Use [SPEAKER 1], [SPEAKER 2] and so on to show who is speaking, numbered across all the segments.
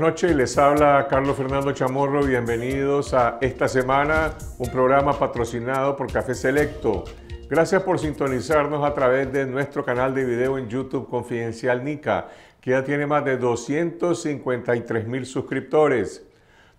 [SPEAKER 1] noches, les habla Carlos Fernando Chamorro, bienvenidos a esta semana, un programa patrocinado por Café Selecto. Gracias por sintonizarnos a través de nuestro canal de video en YouTube Confidencial Nica, que ya tiene más de 253 mil suscriptores.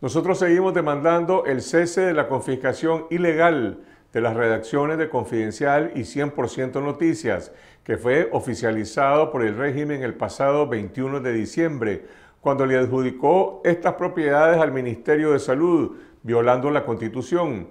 [SPEAKER 1] Nosotros seguimos demandando el cese de la confiscación ilegal de las redacciones de Confidencial y 100% Noticias, que fue oficializado por el régimen el pasado 21 de diciembre cuando le adjudicó estas propiedades al Ministerio de Salud, violando la Constitución.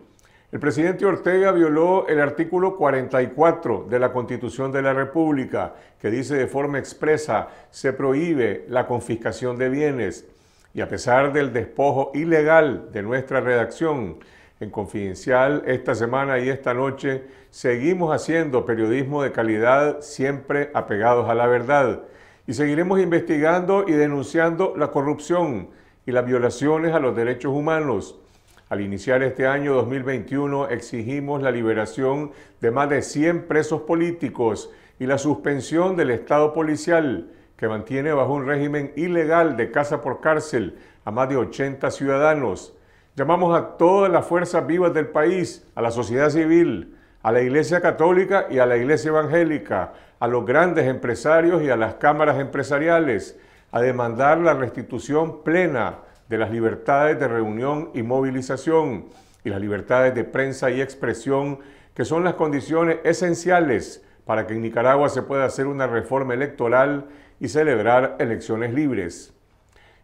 [SPEAKER 1] El presidente Ortega violó el artículo 44 de la Constitución de la República, que dice de forma expresa, se prohíbe la confiscación de bienes. Y a pesar del despojo ilegal de nuestra redacción, en Confidencial esta semana y esta noche seguimos haciendo periodismo de calidad siempre apegados a la verdad y seguiremos investigando y denunciando la corrupción y las violaciones a los derechos humanos. Al iniciar este año 2021 exigimos la liberación de más de 100 presos políticos y la suspensión del Estado policial que mantiene bajo un régimen ilegal de casa por cárcel a más de 80 ciudadanos. Llamamos a todas las fuerzas vivas del país, a la sociedad civil, a la Iglesia Católica y a la Iglesia Evangélica a los grandes empresarios y a las cámaras empresariales a demandar la restitución plena de las libertades de reunión y movilización y las libertades de prensa y expresión, que son las condiciones esenciales para que en Nicaragua se pueda hacer una reforma electoral y celebrar elecciones libres.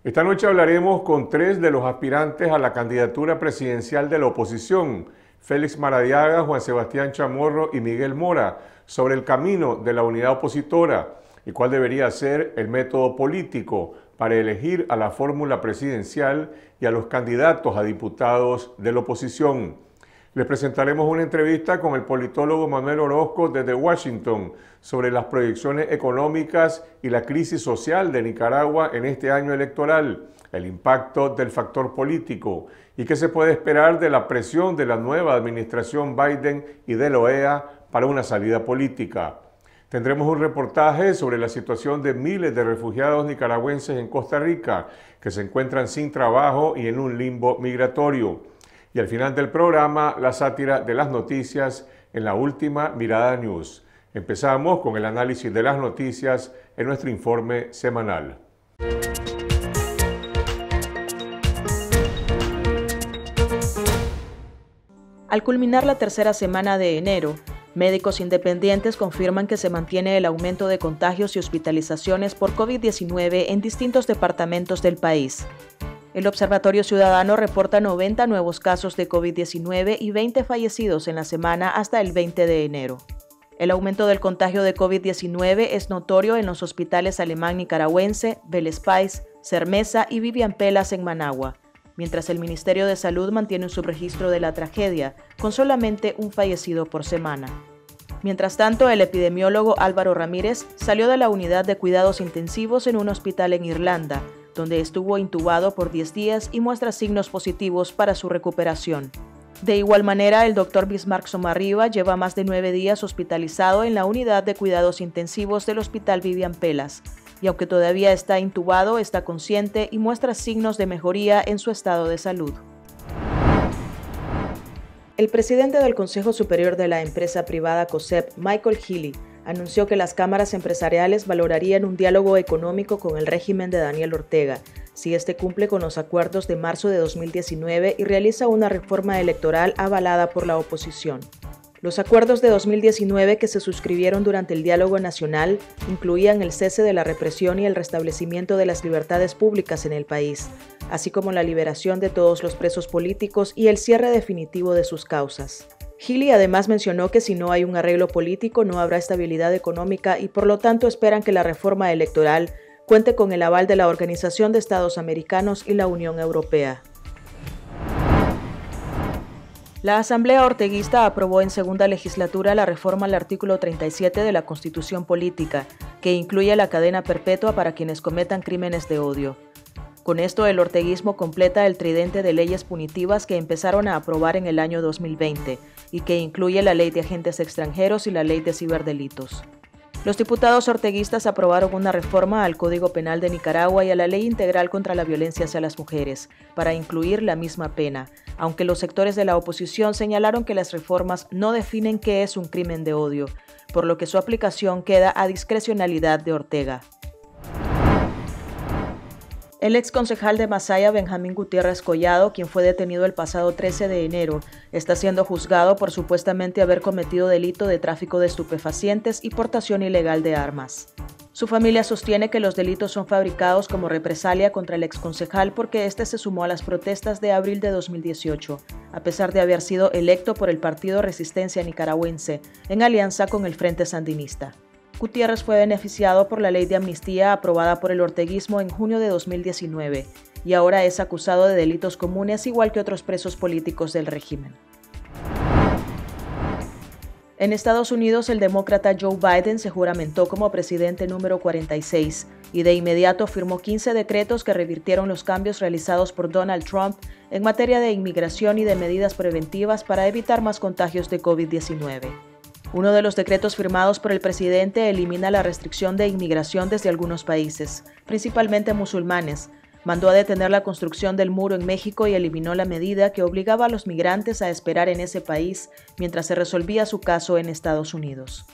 [SPEAKER 1] Esta noche hablaremos con tres de los aspirantes a la candidatura presidencial de la oposición, Félix Maradiaga, Juan Sebastián Chamorro y Miguel Mora, sobre el camino de la unidad opositora y cuál debería ser el método político para elegir a la fórmula presidencial y a los candidatos a diputados de la oposición. Les presentaremos una entrevista con el politólogo Manuel Orozco desde Washington sobre las proyecciones económicas y la crisis social de Nicaragua en este año electoral, el impacto del factor político y qué se puede esperar de la presión de la nueva administración Biden y de la OEA para una salida política. Tendremos un reportaje sobre la situación de miles de refugiados nicaragüenses en Costa Rica que se encuentran sin trabajo y en un limbo migratorio. Y al final del programa, la sátira de las noticias en la última Mirada News. Empezamos con el análisis de las noticias en nuestro informe semanal.
[SPEAKER 2] Al culminar la tercera semana de enero, Médicos independientes confirman que se mantiene el aumento de contagios y hospitalizaciones por COVID-19 en distintos departamentos del país. El Observatorio Ciudadano reporta 90 nuevos casos de COVID-19 y 20 fallecidos en la semana hasta el 20 de enero. El aumento del contagio de COVID-19 es notorio en los hospitales alemán nicaragüense, Vélez Cermesa y Vivian Pelas en Managua mientras el Ministerio de Salud mantiene un subregistro de la tragedia, con solamente un fallecido por semana. Mientras tanto, el epidemiólogo Álvaro Ramírez salió de la unidad de cuidados intensivos en un hospital en Irlanda, donde estuvo intubado por 10 días y muestra signos positivos para su recuperación. De igual manera, el doctor Bismarck Somarriba lleva más de nueve días hospitalizado en la unidad de cuidados intensivos del Hospital Vivian Pelas, y aunque todavía está intubado, está consciente y muestra signos de mejoría en su estado de salud. El presidente del Consejo Superior de la empresa privada COSEP, Michael Healy, anunció que las cámaras empresariales valorarían un diálogo económico con el régimen de Daniel Ortega, si este cumple con los acuerdos de marzo de 2019 y realiza una reforma electoral avalada por la oposición. Los acuerdos de 2019 que se suscribieron durante el diálogo nacional incluían el cese de la represión y el restablecimiento de las libertades públicas en el país, así como la liberación de todos los presos políticos y el cierre definitivo de sus causas. Gili además mencionó que si no hay un arreglo político no habrá estabilidad económica y por lo tanto esperan que la reforma electoral cuente con el aval de la Organización de Estados Americanos y la Unión Europea. La Asamblea Orteguista aprobó en segunda legislatura la reforma al artículo 37 de la Constitución Política, que incluye la cadena perpetua para quienes cometan crímenes de odio. Con esto, el orteguismo completa el tridente de leyes punitivas que empezaron a aprobar en el año 2020 y que incluye la Ley de Agentes Extranjeros y la Ley de Ciberdelitos. Los diputados orteguistas aprobaron una reforma al Código Penal de Nicaragua y a la Ley Integral contra la Violencia hacia las Mujeres, para incluir la misma pena, aunque los sectores de la oposición señalaron que las reformas no definen qué es un crimen de odio, por lo que su aplicación queda a discrecionalidad de Ortega. El ex concejal de Masaya, Benjamín Gutiérrez Collado, quien fue detenido el pasado 13 de enero, está siendo juzgado por supuestamente haber cometido delito de tráfico de estupefacientes y portación ilegal de armas. Su familia sostiene que los delitos son fabricados como represalia contra el exconcejal porque este se sumó a las protestas de abril de 2018, a pesar de haber sido electo por el Partido Resistencia Nicaragüense, en alianza con el Frente Sandinista. Gutiérrez fue beneficiado por la ley de amnistía aprobada por el orteguismo en junio de 2019 y ahora es acusado de delitos comunes igual que otros presos políticos del régimen. En Estados Unidos, el demócrata Joe Biden se juramentó como presidente número 46 y de inmediato firmó 15 decretos que revirtieron los cambios realizados por Donald Trump en materia de inmigración y de medidas preventivas para evitar más contagios de COVID-19. Uno de los decretos firmados por el presidente elimina la restricción de inmigración desde algunos países, principalmente musulmanes. Mandó a detener la construcción del muro en México y eliminó la medida que obligaba a los migrantes a esperar en ese país mientras se resolvía su caso en Estados Unidos.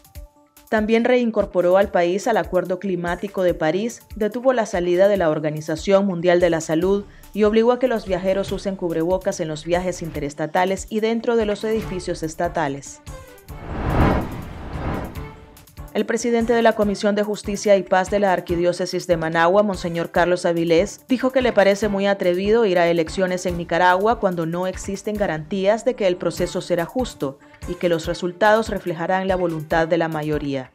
[SPEAKER 2] También reincorporó al país al Acuerdo Climático de París, detuvo la salida de la Organización Mundial de la Salud y obligó a que los viajeros usen cubrebocas en los viajes interestatales y dentro de los edificios estatales. El presidente de la Comisión de Justicia y Paz de la Arquidiócesis de Managua, Monseñor Carlos Avilés, dijo que le parece muy atrevido ir a elecciones en Nicaragua cuando no existen garantías de que el proceso será justo y que los resultados reflejarán la voluntad de la mayoría.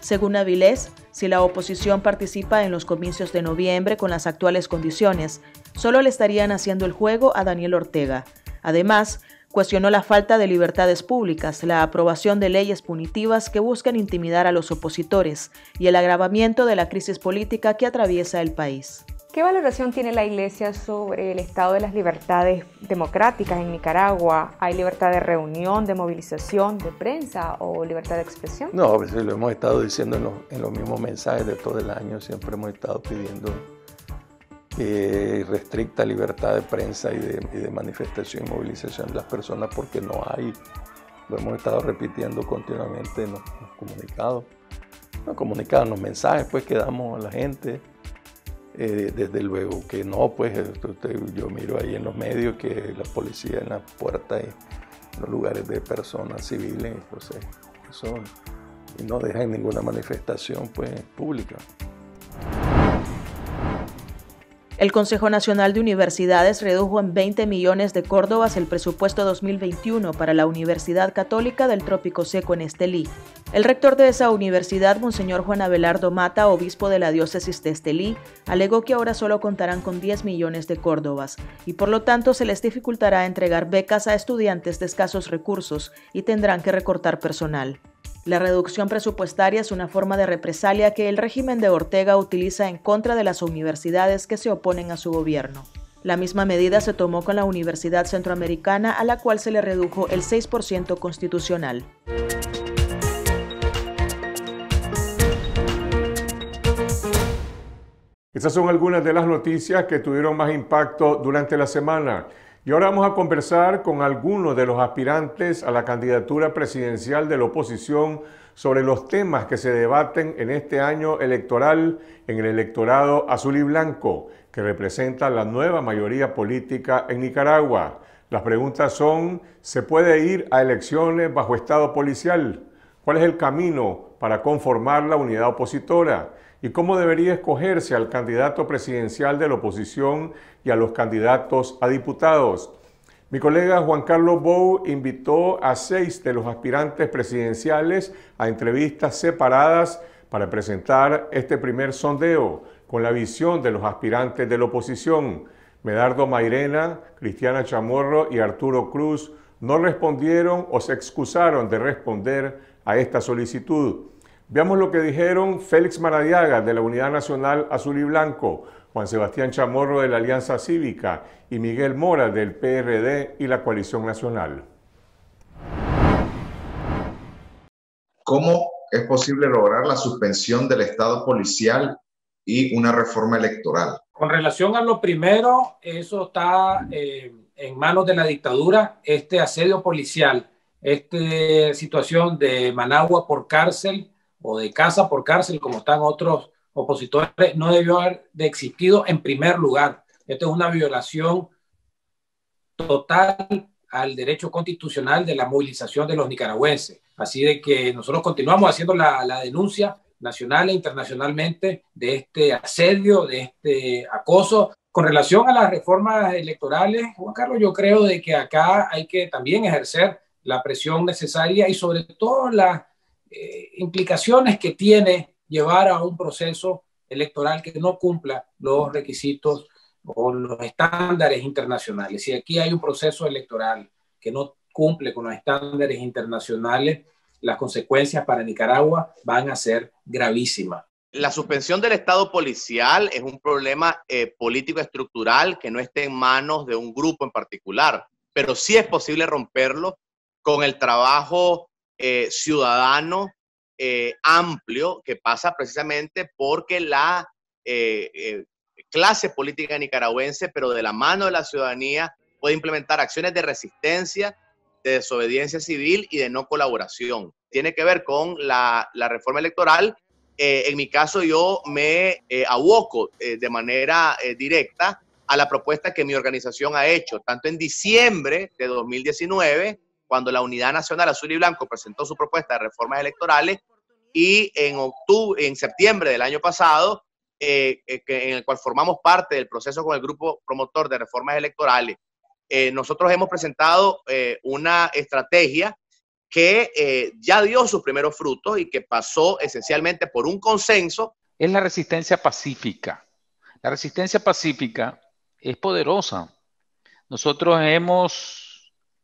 [SPEAKER 2] Según Avilés, si la oposición participa en los comicios de noviembre con las actuales condiciones, solo le estarían haciendo el juego a Daniel Ortega. Además, Cuestionó la falta de libertades públicas, la aprobación de leyes punitivas que buscan intimidar a los opositores y el agravamiento de la crisis política que atraviesa el país.
[SPEAKER 3] ¿Qué valoración tiene la
[SPEAKER 2] Iglesia
[SPEAKER 4] sobre el estado de las libertades democráticas en Nicaragua? ¿Hay libertad de reunión, de movilización, de prensa o libertad de expresión?
[SPEAKER 1] No, pues lo hemos estado diciendo en los mismos mensajes de todo el año, siempre hemos estado pidiendo eh, restricta libertad de prensa y de, manifestación y movilización de las personas porque no hay, lo hemos estado repitiendo continuamente en los, comunicados, no los mensajes pues que damos a la gente, eh, desde luego que no, pues yo miro ahí en los medios que la policía en las puertas y en los lugares de personas civiles, pues eso eh, y no dejan ninguna manifestación pues pública.
[SPEAKER 2] El Consejo Nacional de Universidades redujo en 20 millones de córdobas el presupuesto 2021 para la Universidad Católica del Trópico Seco en Estelí. El rector de esa universidad, Monseñor Juan Abelardo Mata, obispo de la diócesis de Estelí, alegó que ahora solo contarán con 10 millones de córdobas y por lo tanto se les dificultará entregar becas a estudiantes de escasos recursos y tendrán que recortar personal. La reducción presupuestaria es una forma de represalia que el régimen de Ortega utiliza en contra de las universidades que se oponen a su gobierno. La misma medida se tomó con la Universidad Centroamericana a la cual se le redujo el 6% constitucional.
[SPEAKER 1] Estas son algunas de las noticias que tuvieron más impacto durante la semana. Y ahora vamos a conversar con algunos de los aspirantes a la candidatura presidencial de la oposición sobre los temas que se debaten en este año electoral en el electorado azul y blanco, que representa la nueva mayoría política en Nicaragua. Las preguntas son, ¿se puede ir a elecciones bajo estado policial? ¿Cuál es el camino para conformar la unidad opositora? y cómo debería escogerse al candidato presidencial de la oposición y a los candidatos a diputados. Mi colega Juan Carlos Bou invitó a seis de los aspirantes presidenciales a entrevistas separadas para presentar este primer sondeo con la visión de los aspirantes de la oposición. Medardo Mairena, Cristiana Chamorro y Arturo Cruz no respondieron o se excusaron de responder a esta solicitud. Veamos lo que dijeron Félix Maradiaga de la Unidad Nacional Azul y Blanco, Juan Sebastián Chamorro de la Alianza Cívica y Miguel Mora del PRD y la Coalición Nacional. ¿Cómo es posible lograr la suspensión
[SPEAKER 5] del Estado policial y una reforma electoral?
[SPEAKER 6] Con relación a lo primero, eso está eh, en manos de la dictadura, este asedio policial, esta situación de Managua por cárcel o de casa por cárcel, como están otros opositores, no debió haber de existido en primer lugar. Esto es una violación total al derecho constitucional de la movilización de los nicaragüenses. Así de que nosotros continuamos haciendo la, denuncia nacional e internacionalmente de este asedio, de este acoso. Con relación a las reformas electorales, Juan Carlos, yo creo de que acá hay que también ejercer la presión necesaria y sobre todo la, eh, implicaciones que tiene llevar a un proceso electoral que no cumpla los requisitos o los estándares internacionales. Si aquí hay un proceso electoral que no cumple con los estándares internacionales, las consecuencias para Nicaragua van a ser gravísimas.
[SPEAKER 5] La suspensión del Estado policial es un problema eh, político estructural que no esté en manos de un grupo en particular, pero sí es posible romperlo con el trabajo eh, ciudadano eh, amplio que pasa precisamente porque la eh, clase política nicaragüense, pero de la mano de la ciudadanía, puede implementar acciones de resistencia, de desobediencia civil y de no colaboración. Tiene que ver con la, reforma electoral. en mi caso, yo me aboco de manera directa a la propuesta que mi organización ha hecho, tanto en diciembre de 2019 cuando la Unidad Nacional Azul y Blanco presentó su propuesta de reformas electorales y en, octubre, en septiembre del año pasado, eh, eh, en el cual formamos parte del proceso con el grupo promotor de reformas electorales, eh, nosotros hemos presentado una estrategia que ya dio sus primeros frutos y que pasó esencialmente por un consenso.
[SPEAKER 7] Es la resistencia pacífica. La resistencia pacífica es poderosa. Nosotros hemos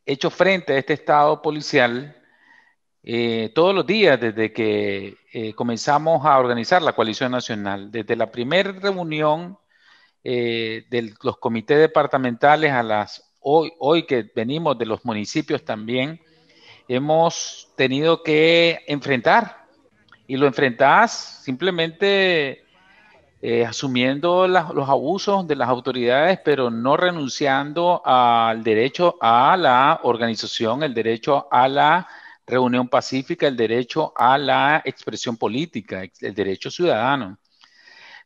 [SPEAKER 7] hecho frente a este estado policial eh, todos los días desde que eh, comenzamos a organizar la coalición nacional, desde la primera reunión eh, de los comités departamentales a las hoy, hoy que venimos de los municipios también, hemos tenido que enfrentar y lo enfrentás simplemente eh, asumiendo los abusos de las autoridades, pero no renunciando al derecho a la organización, el derecho a la reunión pacífica, el derecho a la expresión política, el derecho ciudadano.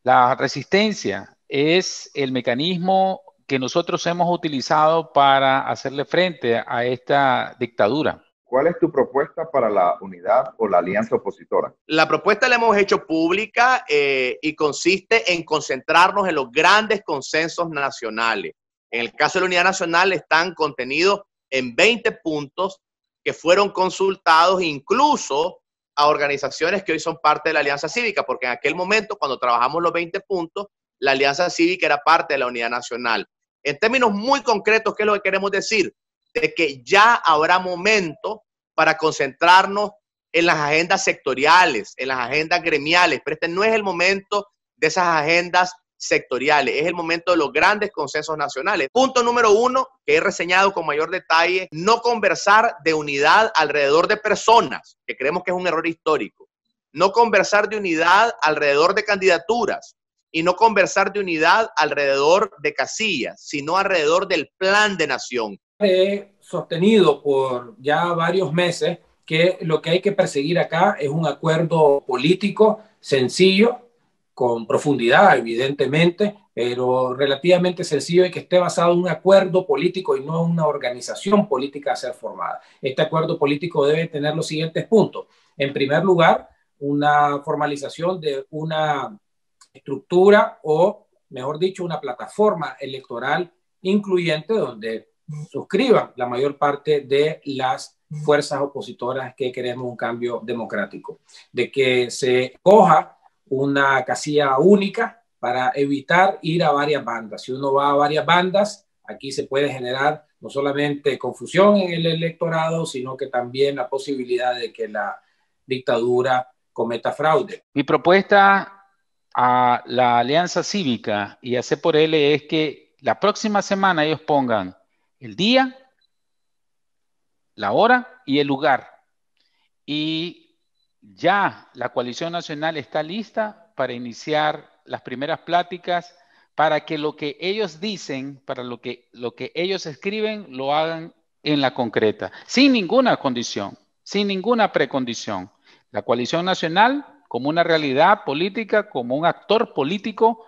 [SPEAKER 7] La resistencia es el mecanismo que nosotros hemos utilizado para hacerle frente a esta dictadura.
[SPEAKER 5] ¿Cuál es tu propuesta para la unidad o la alianza opositora? La propuesta la hemos hecho pública eh, y consiste en concentrarnos en los grandes consensos nacionales. En el caso de la unidad nacional están contenidos en 20 puntos que fueron consultados incluso a organizaciones que hoy son parte de la Alianza Cívica, porque en aquel momento, cuando trabajamos los 20 puntos, la Alianza Cívica era parte de la Unidad Nacional. En términos muy concretos, ¿qué es lo que queremos decir? de que ya habrá momento para concentrarnos en las agendas sectoriales, en las agendas gremiales, pero este no es el momento de esas agendas sectoriales, es el momento de los grandes consensos nacionales. Punto número uno, que he reseñado con mayor detalle, no conversar de unidad alrededor de personas, que creemos que es un error histórico, no conversar de unidad alrededor de candidaturas y no conversar de unidad alrededor de casillas, sino alrededor del plan de nación,
[SPEAKER 6] he sostenido por ya varios meses que lo que hay que perseguir acá es un acuerdo político sencillo, con profundidad, evidentemente, pero relativamente sencillo y que esté basado en un acuerdo político y no en una organización política a ser formada. Este acuerdo político debe tener los siguientes puntos. En primer lugar, una formalización de una estructura o, mejor dicho, una plataforma electoral incluyente donde suscriban la mayor parte de las fuerzas opositoras que queremos un cambio democrático, de que se coja una casilla única para evitar ir a varias bandas. Si uno va a varias bandas, aquí se puede generar no solamente confusión en el electorado, sino que también la posibilidad de que la dictadura cometa fraude.
[SPEAKER 7] Mi propuesta a la Alianza Cívica y a C por L es que la próxima semana ellos pongan el día, la hora y el lugar. Y ya la coalición nacional está lista para iniciar las primeras pláticas para que lo que ellos dicen, para lo que, lo que ellos escriben, lo hagan en la concreta, sin ninguna condición, sin ninguna precondición. La coalición nacional como una realidad política, como un actor político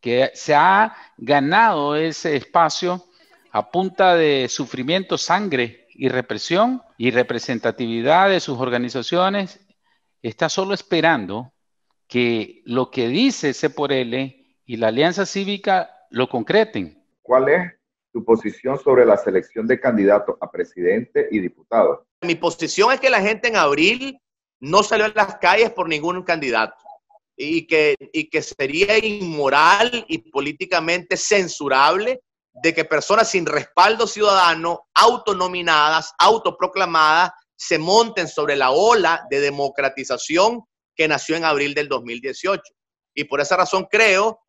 [SPEAKER 7] que se ha ganado ese espacio a punta de sufrimiento, sangre y represión y representatividad de sus organizaciones, está solo esperando que lo que dice C por L y la Alianza Cívica lo concreten.
[SPEAKER 5] ¿Cuál es su posición sobre la selección de candidatos a presidente y diputado? Mi posición es que la gente en abril no salió a las calles por ningún candidato y que, y que sería inmoral y políticamente censurable de que personas sin respaldo ciudadano, autonominadas, autoproclamadas, se monten sobre la ola de democratización que nació en abril del 2018. Y por esa razón creo,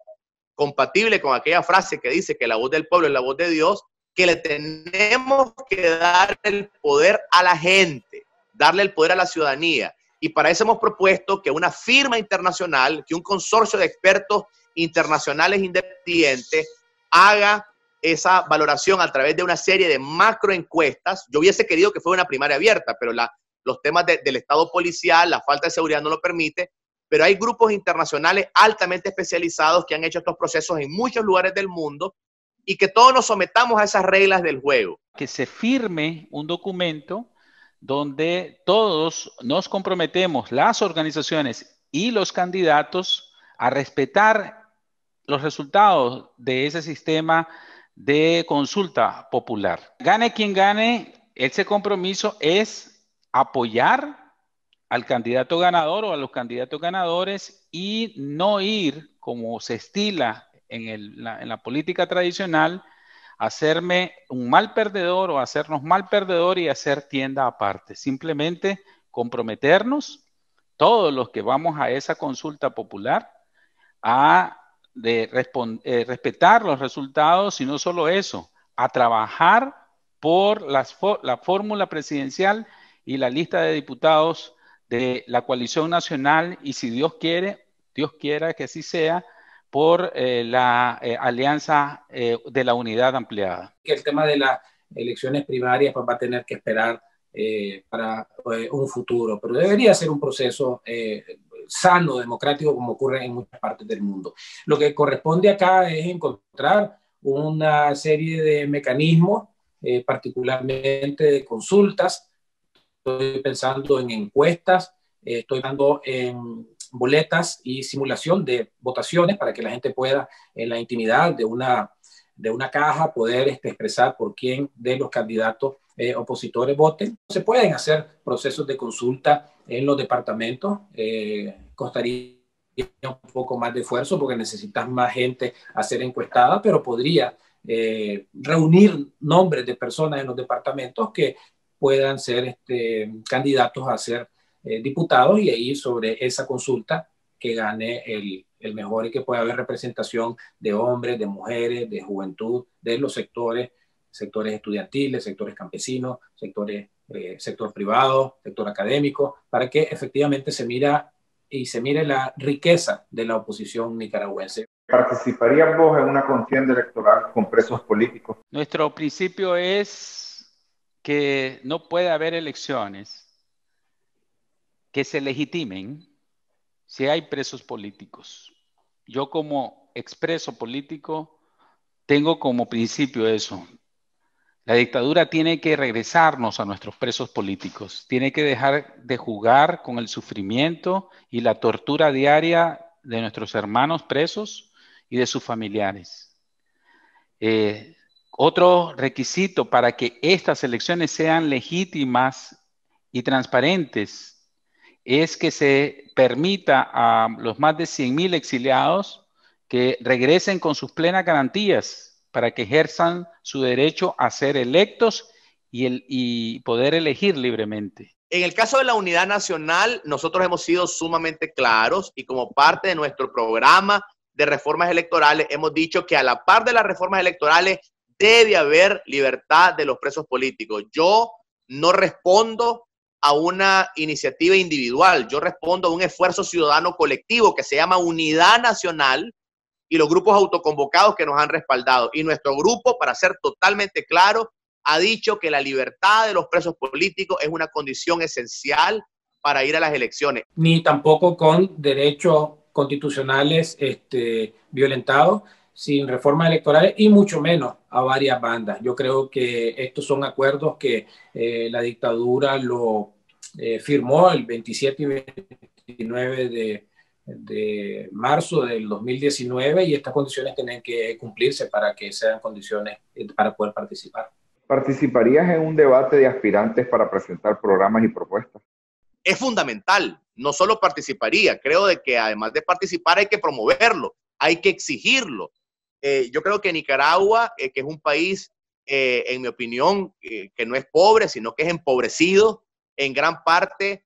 [SPEAKER 5] compatible con aquella frase que dice que la voz del pueblo es la voz de Dios, que le tenemos que dar el poder a la gente, darle el poder a la ciudadanía. Y para eso hemos propuesto que una firma internacional, que un consorcio de expertos internacionales independientes haga esa valoración a través de una serie de macro encuestas. Yo hubiese querido que fuera una primaria abierta, pero los temas del estado policial, la falta de seguridad no lo permite, pero hay grupos internacionales altamente especializados que han hecho estos procesos en muchos lugares del mundo y que todos nos sometamos a esas reglas del juego.
[SPEAKER 7] Que se firme un documento donde todos nos comprometemos, las organizaciones y los candidatos, a respetar los resultados de ese sistema de consulta popular. Gane quien gane, ese compromiso es apoyar al candidato ganador o a los candidatos ganadores y no ir, como se estila en, la, la política tradicional, hacerme un mal perdedor o hacernos mal perdedor y hacer tienda aparte. Simplemente comprometernos, todos los que vamos a esa consulta popular, a de eh, respetar los resultados y no solo eso, a trabajar por las la fórmula presidencial y la lista de diputados de la coalición nacional y si Dios quiere, Dios quiera que así sea, por eh, la eh, alianza de la unidad ampliada.
[SPEAKER 6] El tema de las elecciones primarias pues, va a tener que esperar para un futuro, pero debería ser un proceso sano, democrático, como ocurre en muchas partes del mundo. Lo que corresponde acá es encontrar una serie de mecanismos, eh, particularmente de consultas. Estoy pensando en encuestas, eh, estoy dando en boletas y simulación de votaciones para que la gente pueda, en la intimidad de una, de una caja, poder este, expresar por quién de los candidatos eh, opositores voten. Se pueden hacer procesos de consulta en los departamentos. Eh, costaría un poco más de esfuerzo porque necesitas más gente a ser encuestada, pero podría eh, reunir nombres de personas en los departamentos que puedan ser este, candidatos a ser diputados y ahí sobre esa consulta que gane el, el mejor y que pueda haber representación de hombres, de mujeres, de juventud, de los sectores sectores estudiantiles, sectores campesinos, sectores, eh, sector privado, sector académico, para que efectivamente se mira y se mire la riqueza de la oposición nicaragüense.
[SPEAKER 5] ¿Participarías vos en una contienda electoral con presos
[SPEAKER 7] políticos? Nuestro principio es que no puede haber elecciones que se legitimen si hay presos políticos. Yo como expreso político tengo como principio eso. La dictadura tiene que regresarnos a nuestros presos políticos, tiene que dejar de jugar con el sufrimiento y la tortura diaria de nuestros hermanos presos y de sus familiares. Eh, otro requisito para que estas elecciones sean legítimas y transparentes es que se permita a los más de 100.000 exiliados que regresen con sus plenas garantías para que ejerzan su derecho a ser electos y, poder elegir libremente.
[SPEAKER 5] En el caso de la unidad nacional, nosotros hemos sido sumamente claros y como parte de nuestro programa de reformas electorales, hemos dicho que a la par de las reformas electorales debe haber libertad de los presos políticos. Yo no respondo a una iniciativa individual, yo respondo a un esfuerzo ciudadano colectivo que se llama Unidad Nacional y los grupos autoconvocados que nos han respaldado. Y nuestro grupo, para ser totalmente claro, ha dicho que la libertad de los presos políticos es una condición esencial para ir a las elecciones.
[SPEAKER 6] Ni tampoco con derechos constitucionales este, violentados, sin reformas electorales y mucho menos a varias bandas. Yo creo que estos son acuerdos que eh, la dictadura lo eh, firmó el 27 y 29 de de marzo del 2019 y estas condiciones tienen que cumplirse para que sean condiciones
[SPEAKER 5] eh, para poder participar. ¿Participarías en un debate de aspirantes para presentar programas y propuestas? Es fundamental, no solo participaría, creo de que además de participar hay que promoverlo, hay que exigirlo. Eh, yo creo que Nicaragua, eh, que es un país, en mi opinión, que no es pobre, sino que es empobrecido, en gran parte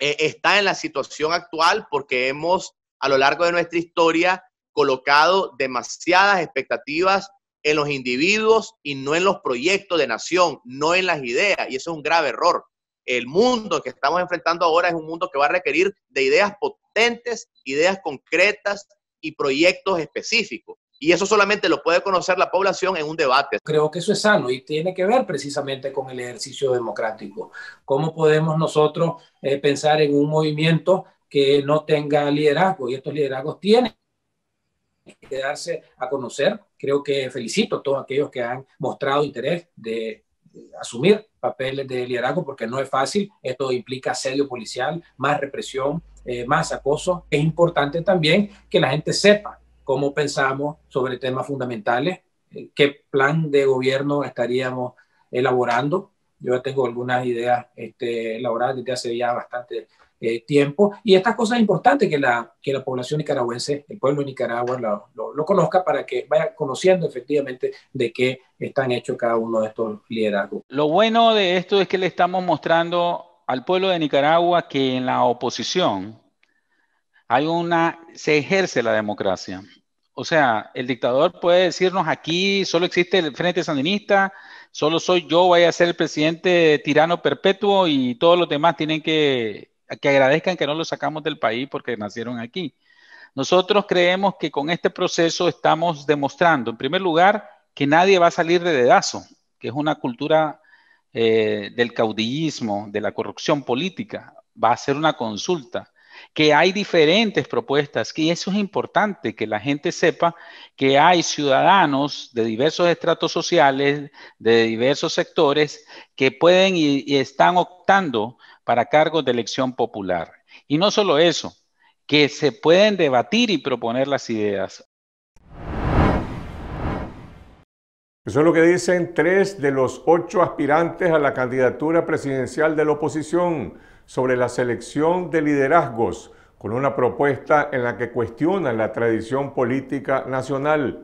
[SPEAKER 5] eh, está en la situación actual porque hemos a lo largo de nuestra historia colocado demasiadas expectativas en los individuos y no en los proyectos de nación, no en las ideas, y eso es un grave error. El mundo que estamos enfrentando ahora es un mundo que va a requerir de ideas potentes, ideas concretas y proyectos específicos. Y eso solamente lo puede conocer la población en un debate.
[SPEAKER 6] Creo que eso es sano y tiene que ver precisamente con el ejercicio democrático. ¿Cómo podemos nosotros eh, pensar en un movimiento que no tenga liderazgo? Y estos liderazgos tienen que darse a conocer. Creo que felicito a todos aquellos que han mostrado interés de asumir papeles de liderazgo porque no es fácil. Esto implica asedio policial, más represión, eh, más acoso. Es importante también que la gente sepa cómo pensamos sobre temas fundamentales, eh, qué plan de gobierno estaríamos elaborando. Yo ya tengo algunas ideas este, elaboradas desde hace ya bastante eh, tiempo. Y estas cosas importantes que la, que la población nicaragüense, el pueblo de Nicaragua, lo, conozca para que vaya conociendo efectivamente de qué están hechos cada uno de estos liderazgos.
[SPEAKER 7] Lo bueno de esto es que le estamos mostrando al pueblo de Nicaragua que en la oposición hay una, se ejerce la democracia. O sea, el dictador puede decirnos aquí solo existe el Frente Sandinista, solo soy yo, voy a ser el presidente tirano perpetuo y todos los demás tienen que, que agradezcan que no los sacamos del país porque nacieron aquí. Nosotros creemos que con este proceso estamos demostrando, en primer lugar, que nadie va a salir de dedazo, que es una cultura eh, del caudillismo, de la corrupción política. Va a ser una consulta que hay diferentes propuestas, y eso es importante, que la gente sepa que hay ciudadanos de diversos estratos sociales, de diversos sectores, que pueden y, están optando para cargos de elección popular. Y no solo eso, que se pueden debatir y proponer las ideas.
[SPEAKER 1] Eso es lo que dicen tres de los ocho aspirantes a la candidatura presidencial de la oposición sobre la selección de liderazgos, con una propuesta en la que cuestiona la tradición política nacional.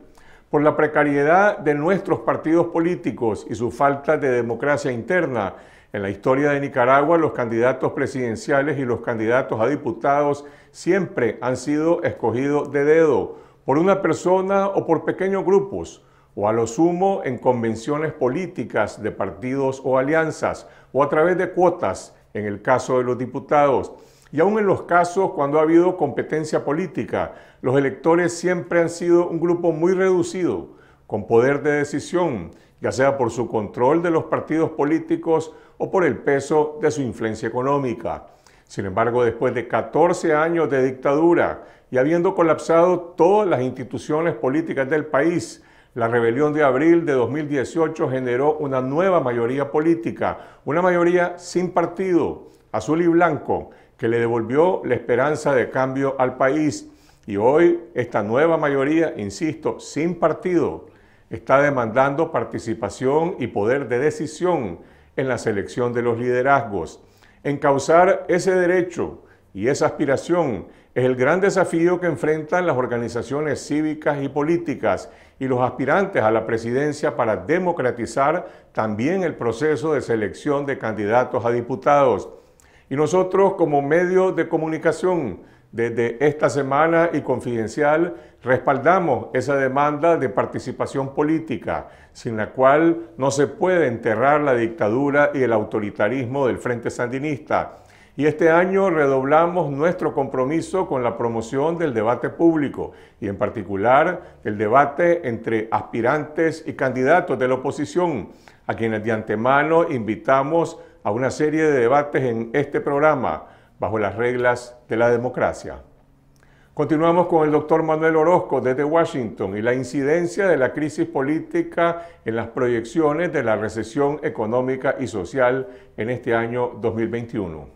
[SPEAKER 1] Por la precariedad de nuestros partidos políticos y su falta de democracia interna, en la historia de Nicaragua los candidatos presidenciales y los candidatos a diputados siempre han sido escogidos de dedo por una persona o por pequeños grupos, o a lo sumo en convenciones políticas de partidos o alianzas, o a través de cuotas en el caso de los diputados. Y aún en los casos cuando ha habido competencia política, los electores siempre han sido un grupo muy reducido, con poder de decisión, ya sea por su control de los partidos políticos o por el peso de su influencia económica. Sin embargo, después de 14 años de dictadura y habiendo colapsado todas las instituciones políticas del país, la rebelión de abril de 2018 generó una nueva mayoría política, una mayoría sin partido, azul y blanco, que le devolvió la esperanza de cambio al país. Y hoy esta nueva mayoría, insisto, sin partido, está demandando participación y poder de decisión en la selección de los liderazgos. en causar ese derecho y esa aspiración es el gran desafío que enfrentan las organizaciones cívicas y políticas y los aspirantes a la presidencia para democratizar también el proceso de selección de candidatos a diputados. Y nosotros como medio de comunicación desde esta semana y confidencial respaldamos esa demanda de participación política, sin la cual no se puede enterrar la dictadura y el autoritarismo del Frente Sandinista y este año redoblamos nuestro compromiso con la promoción del debate público y en particular el debate entre aspirantes y candidatos de la oposición, a quienes de antemano invitamos a una serie de debates en este programa bajo las reglas de la democracia. Continuamos con el doctor Manuel Orozco desde Washington y la incidencia de la crisis política en las proyecciones de la recesión económica y social en este año 2021.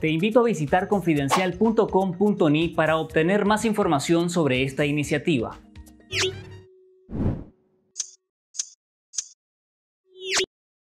[SPEAKER 8] Te invito a visitar confidencial.com.ni para obtener más
[SPEAKER 1] información sobre esta iniciativa.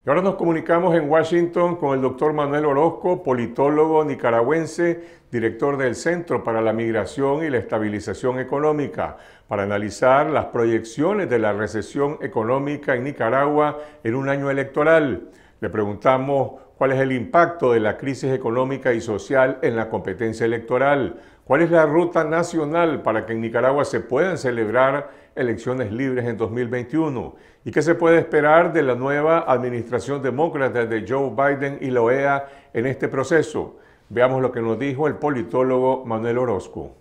[SPEAKER 1] Y ahora nos comunicamos en Washington con el doctor Manuel Orozco, politólogo nicaragüense, director del Centro para la Migración y la Estabilización Económica, para analizar las proyecciones de la recesión económica en Nicaragua en un año electoral. Le preguntamos ¿Cuál es el impacto de la crisis económica y social en la competencia electoral? ¿Cuál es la ruta nacional para que en Nicaragua se puedan celebrar elecciones libres en 2021? ¿Y qué se puede esperar de la nueva administración demócrata de Joe Biden y la OEA en este proceso? Veamos lo que nos dijo el politólogo Manuel Orozco.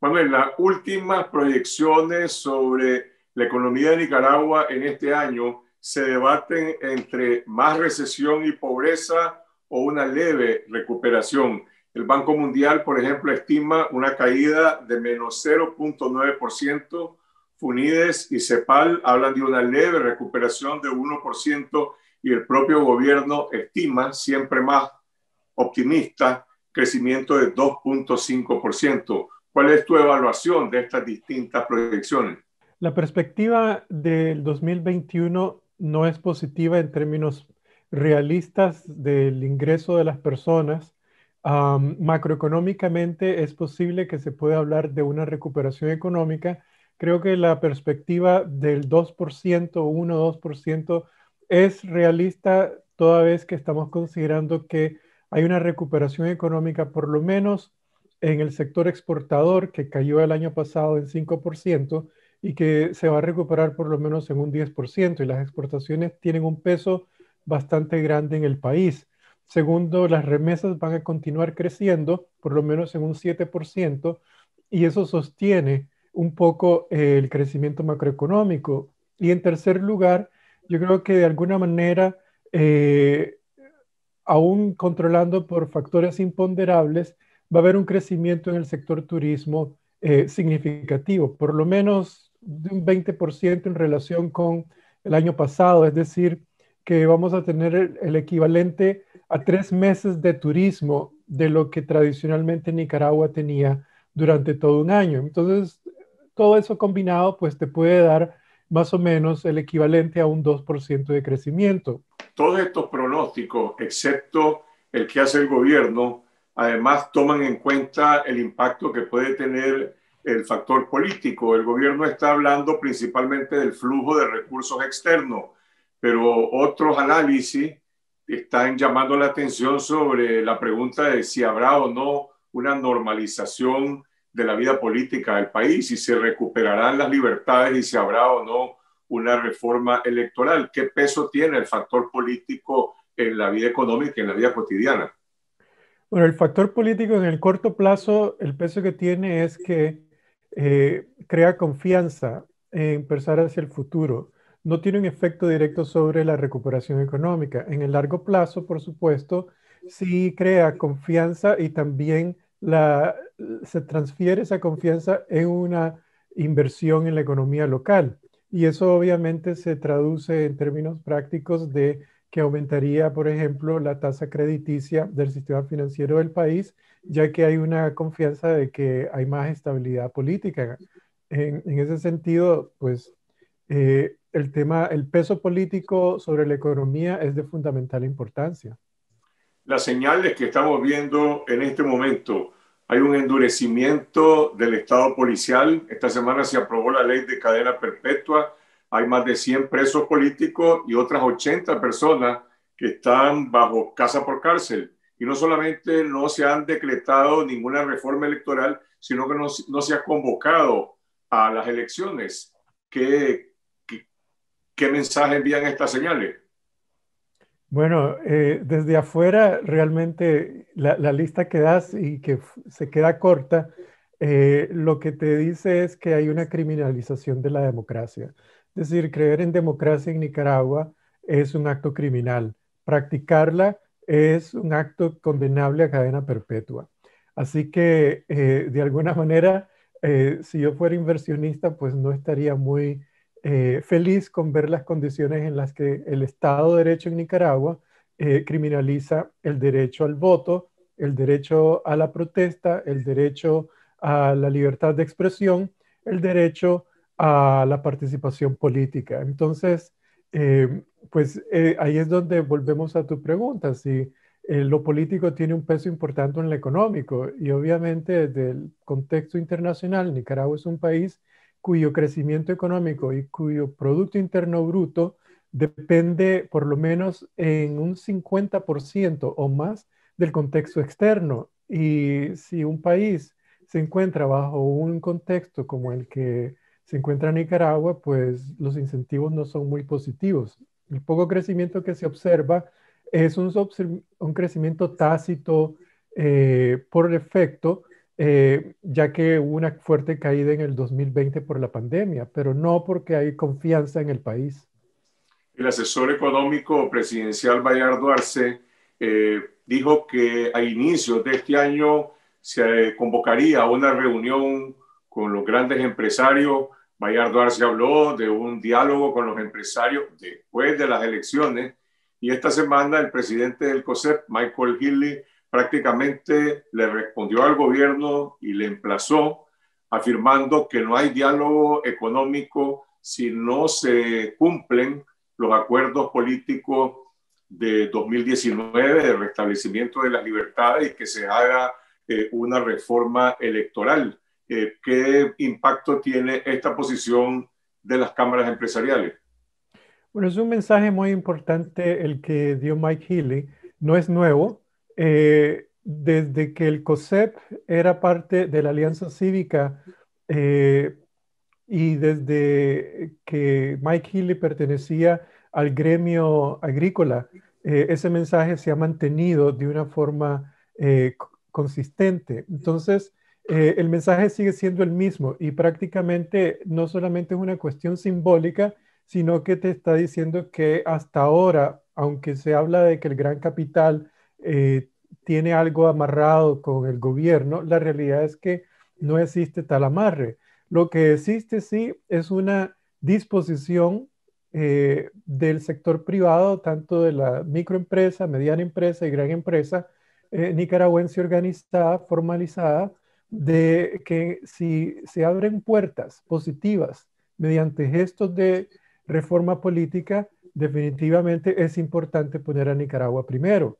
[SPEAKER 1] Manuel, las últimas proyecciones sobre la economía de Nicaragua en este año se debaten entre más recesión y pobreza o una leve recuperación. El Banco Mundial, por ejemplo, estima una caída de menos 0.9%. Funides y CEPAL hablan de una leve recuperación de 1% y el propio gobierno estima, siempre más optimista, crecimiento de 2.5%. ¿Cuál es tu evaluación de estas distintas proyecciones?
[SPEAKER 9] La perspectiva del 2021 no es positiva en términos realistas del ingreso de las personas. macroeconómicamente es posible que se pueda hablar de una recuperación económica. Creo que la perspectiva del 2%, 1-2% es realista toda vez que estamos considerando que hay una recuperación económica por lo menos en el sector exportador que cayó el año pasado en 5% y que se va a recuperar por lo menos en un 10%, y las exportaciones tienen un peso bastante grande en el país. Segundo, las remesas van a continuar creciendo, por lo menos en un 7%, y eso sostiene un poco eh, el crecimiento macroeconómico. Y en tercer lugar, yo creo que de alguna manera, eh, aún controlando por factores imponderables, va a haber un crecimiento en el sector turismo eh, significativo, por lo menos de un 20% en relación con el año pasado, es decir, que vamos a tener el equivalente a tres meses de turismo de lo que tradicionalmente Nicaragua tenía durante todo un año. Entonces, todo eso combinado, pues te puede dar más o menos el equivalente a un 2% de crecimiento.
[SPEAKER 1] Todos estos pronósticos, excepto el que hace el gobierno, además toman en cuenta el impacto que puede tener el factor político. El gobierno está hablando principalmente del flujo de recursos externos, pero otros análisis están llamando la atención sobre la pregunta de si habrá o no una normalización de la vida política del país, si se recuperarán las libertades y si habrá o no una reforma electoral. ¿Qué peso tiene el factor político en la vida económica, y en la vida cotidiana?
[SPEAKER 9] Bueno, el factor político en el corto plazo, el peso que tiene es que eh, crea confianza en pensar hacia el futuro. No tiene un efecto directo sobre la recuperación económica. En el largo plazo, por supuesto, sí crea confianza y también la, se transfiere esa confianza en una inversión en la economía local. Y eso obviamente se traduce en términos prácticos de que aumentaría, por ejemplo, la tasa crediticia del sistema financiero del país ya que hay una confianza de que hay más estabilidad política. En, ese sentido, pues eh, el tema, el peso político sobre la economía es de fundamental importancia.
[SPEAKER 1] Las señales que estamos viendo en este momento, hay un endurecimiento del Estado policial. Esta semana se aprobó la ley de cadena perpetua. Hay más de 100 presos políticos y otras 80 personas que están bajo casa por cárcel y no solamente no se han decretado ninguna reforma electoral, sino que no, no se ha convocado a las elecciones. ¿Qué, qué, mensaje envían estas señales?
[SPEAKER 9] Bueno, eh, desde afuera realmente la, lista que das y que se queda corta, eh, lo que te dice es que hay una criminalización de la democracia. Es decir, creer en democracia en Nicaragua es un acto criminal. Practicarla es un acto condenable a cadena perpetua. Así que, eh, de alguna manera, eh, si yo fuera inversionista, pues no estaría muy eh, feliz con ver las condiciones en las que el Estado de Derecho en Nicaragua criminaliza el derecho al voto, el derecho a la protesta, el derecho a la libertad de expresión, el derecho a la participación política. Entonces, eh, pues eh, ahí es donde volvemos a tu pregunta, si eh, lo político tiene un peso importante en lo económico y obviamente desde el contexto internacional, Nicaragua es un país cuyo crecimiento económico y cuyo Producto Interno Bruto depende por lo menos en un 50% o más del contexto externo. Y si un país se encuentra bajo un contexto como el que se encuentra Nicaragua, pues los incentivos no son muy positivos. El poco crecimiento que se observa es un, crecimiento tácito eh, por efecto, eh, ya que hubo una fuerte caída en el 2020 por la pandemia, pero no porque hay confianza en el país.
[SPEAKER 1] El asesor económico presidencial Bayardo Arce eh, dijo que a inicios de este año se convocaría una reunión con los grandes empresarios. Bayardo Arce habló de un diálogo con los empresarios después de las elecciones y esta semana el presidente del COSEP, Michael Healy, prácticamente le respondió al gobierno y le emplazó afirmando que no hay diálogo económico si no se cumplen los acuerdos políticos de 2019 de restablecimiento de las libertades y que se haga eh, una reforma electoral. Eh, ¿qué impacto tiene esta posición de las cámaras empresariales?
[SPEAKER 9] Bueno, es un mensaje muy importante el que dio Mike Healy. No es nuevo. Eh, desde que el COSEP era parte de la Alianza Cívica eh, y desde que Mike Healy pertenecía al gremio agrícola, ese mensaje se ha mantenido de una forma consistente. Entonces, eh, el mensaje sigue siendo el mismo y prácticamente no solamente es una cuestión simbólica, sino que te está diciendo que hasta ahora, aunque se habla de que el gran capital eh, tiene algo amarrado con el gobierno, la realidad es que no existe tal amarre. Lo que existe sí es una disposición eh, del sector privado, tanto de la microempresa, mediana empresa y gran empresa nicaragüense organizada, formalizada, de que si se abren puertas positivas mediante gestos de reforma política, definitivamente es importante poner a Nicaragua primero.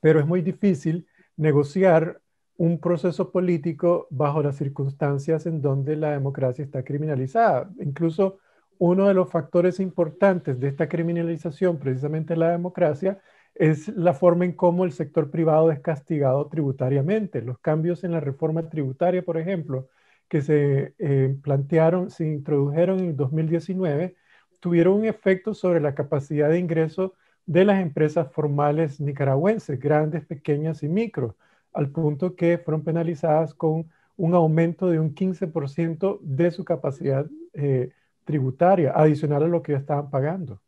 [SPEAKER 9] Pero es muy difícil negociar un proceso político bajo las circunstancias en donde la democracia está criminalizada. Incluso uno de los factores importantes de esta criminalización, precisamente la democracia, es la forma en cómo el sector privado es castigado tributariamente. Los cambios en la reforma tributaria, por ejemplo, que se eh, plantearon, se introdujeron en 2019, tuvieron un efecto sobre la capacidad de ingreso de las empresas formales nicaragüenses, grandes, pequeñas y micro, al punto que fueron penalizadas con un aumento de un 15% de su capacidad eh, tributaria, adicional a lo que ya estaban pagando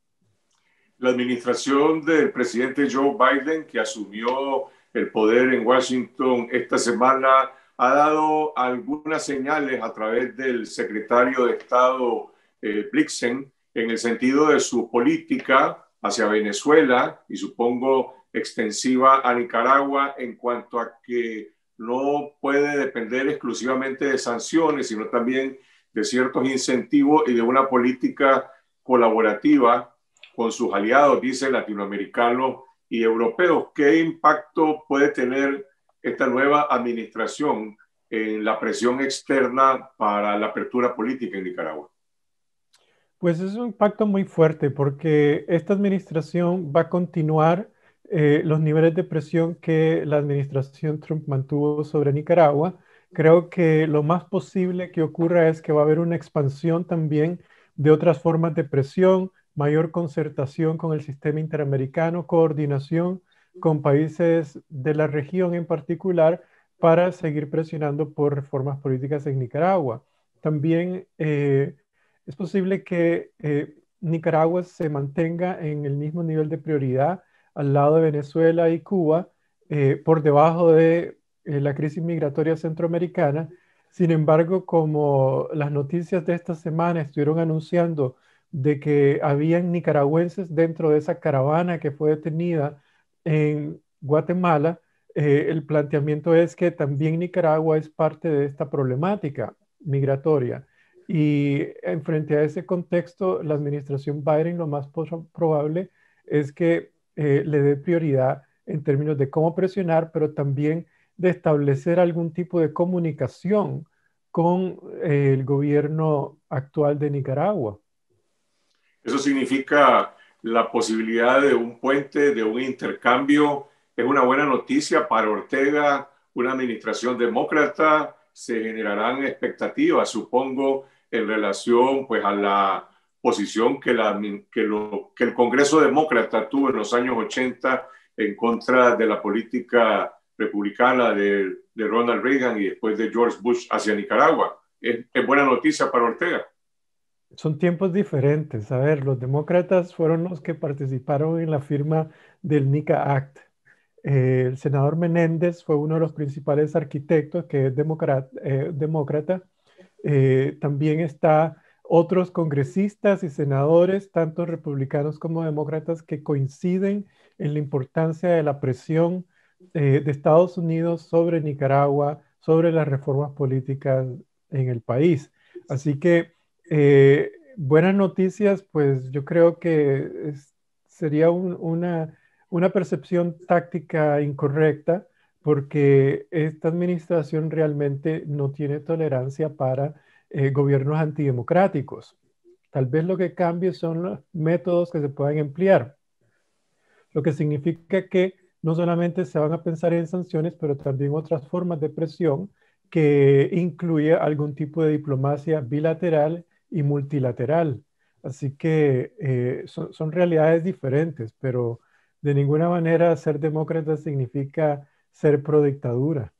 [SPEAKER 1] la administración del presidente Joe Biden, que asumió el poder en Washington esta semana, ha dado algunas señales a través del secretario de Estado eh, Blixen en el sentido de su política hacia Venezuela y supongo extensiva a Nicaragua en cuanto a que no puede depender exclusivamente de sanciones, sino también de ciertos incentivos y de una política colaborativa con sus aliados, dice latinoamericanos y europeos. ¿Qué impacto puede tener esta nueva administración en la presión externa para la apertura política en Nicaragua?
[SPEAKER 9] Pues es un impacto muy fuerte porque esta administración va a continuar eh, los niveles de presión que la administración Trump mantuvo sobre Nicaragua. Creo que lo más posible que ocurra es que va a haber una expansión también de otras formas de presión, mayor concertación con el sistema interamericano, coordinación con países de la región en particular para seguir presionando por reformas políticas en Nicaragua. También eh, es posible que eh, Nicaragua se mantenga en el mismo nivel de prioridad al lado de Venezuela y Cuba, eh, por debajo de la crisis migratoria centroamericana. Sin embargo, como las noticias de esta semana estuvieron anunciando de que habían nicaragüenses dentro de esa caravana que fue detenida en Guatemala, eh, el planteamiento es que también Nicaragua es parte de esta problemática migratoria. Y en frente a ese contexto, la administración Biden lo más probable es que eh, le dé prioridad en términos de cómo presionar, pero también de establecer algún tipo de comunicación con eh, el gobierno actual de Nicaragua.
[SPEAKER 1] Eso significa la posibilidad de un puente, de un intercambio. Es una buena noticia para Ortega, una administración demócrata. Se generarán expectativas, supongo, en relación pues, a la posición que, el Congreso demócrata tuvo en los años 80 en contra de la política republicana de, Ronald Reagan y después de George Bush hacia Nicaragua. es buena noticia para Ortega
[SPEAKER 9] son tiempos diferentes. A ver, los demócratas fueron los que participaron en la firma del NICA Act. Eh, el senador Menéndez fue uno de los principales arquitectos que es eh, demócrata. Eh, también está otros congresistas y senadores, tanto republicanos como demócratas, que coinciden en la importancia de la presión de Estados Unidos sobre Nicaragua, sobre las reformas políticas en el país. Así que eh, buenas noticias, pues yo creo que sería una, percepción táctica incorrecta porque esta administración realmente no tiene tolerancia para eh, gobiernos antidemocráticos. Tal vez lo que cambie son los métodos que se puedan emplear, lo que significa que no solamente se van a pensar en sanciones, pero también otras formas de presión que incluya algún tipo de diplomacia bilateral y multilateral. Así que eh, son, realidades diferentes, pero de ninguna manera ser demócrata significa ser pro dictadura.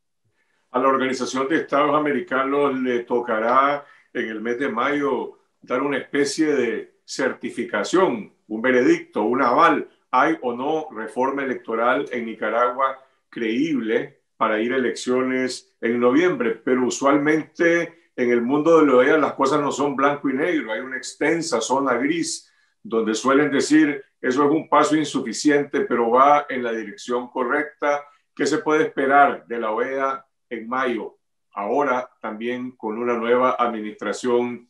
[SPEAKER 1] A la Organización de Estados Americanos le tocará en el mes de mayo dar una especie de certificación, un veredicto, un aval. ¿Hay o no reforma electoral en Nicaragua creíble para ir a elecciones en noviembre? Pero usualmente en el mundo de la OEA las cosas no son blanco y negro, hay una extensa zona gris donde suelen decir, eso es un paso insuficiente, pero va en la dirección correcta. ¿Qué se puede esperar de la OEA en mayo? Ahora también con una nueva administración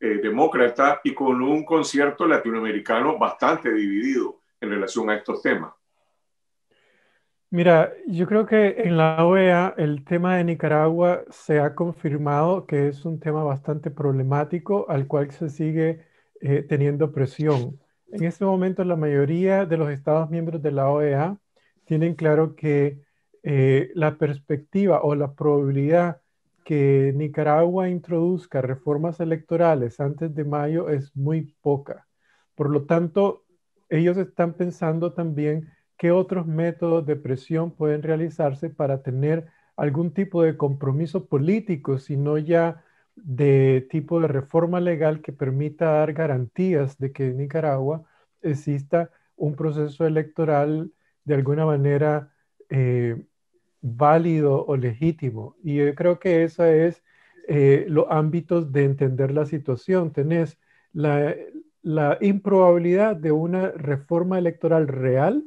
[SPEAKER 1] eh, demócrata y con un concierto latinoamericano bastante dividido en relación a estos temas.
[SPEAKER 9] Mira, yo creo que en la OEA el tema de Nicaragua se ha confirmado que es un tema bastante problemático al cual se sigue eh, teniendo presión. En este momento la mayoría de los Estados miembros de la OEA tienen claro que eh, la perspectiva o la probabilidad que Nicaragua introduzca reformas electorales antes de mayo es muy poca. Por lo tanto, ellos están pensando también ¿qué otros métodos de presión pueden realizarse para tener algún tipo de compromiso político, sino ya de tipo de reforma legal que permita dar garantías de que en Nicaragua exista un proceso electoral de alguna manera eh, válido o legítimo. Y yo creo que esa es eh, los ámbitos de entender la situación. Tenés la improbabilidad de una reforma electoral real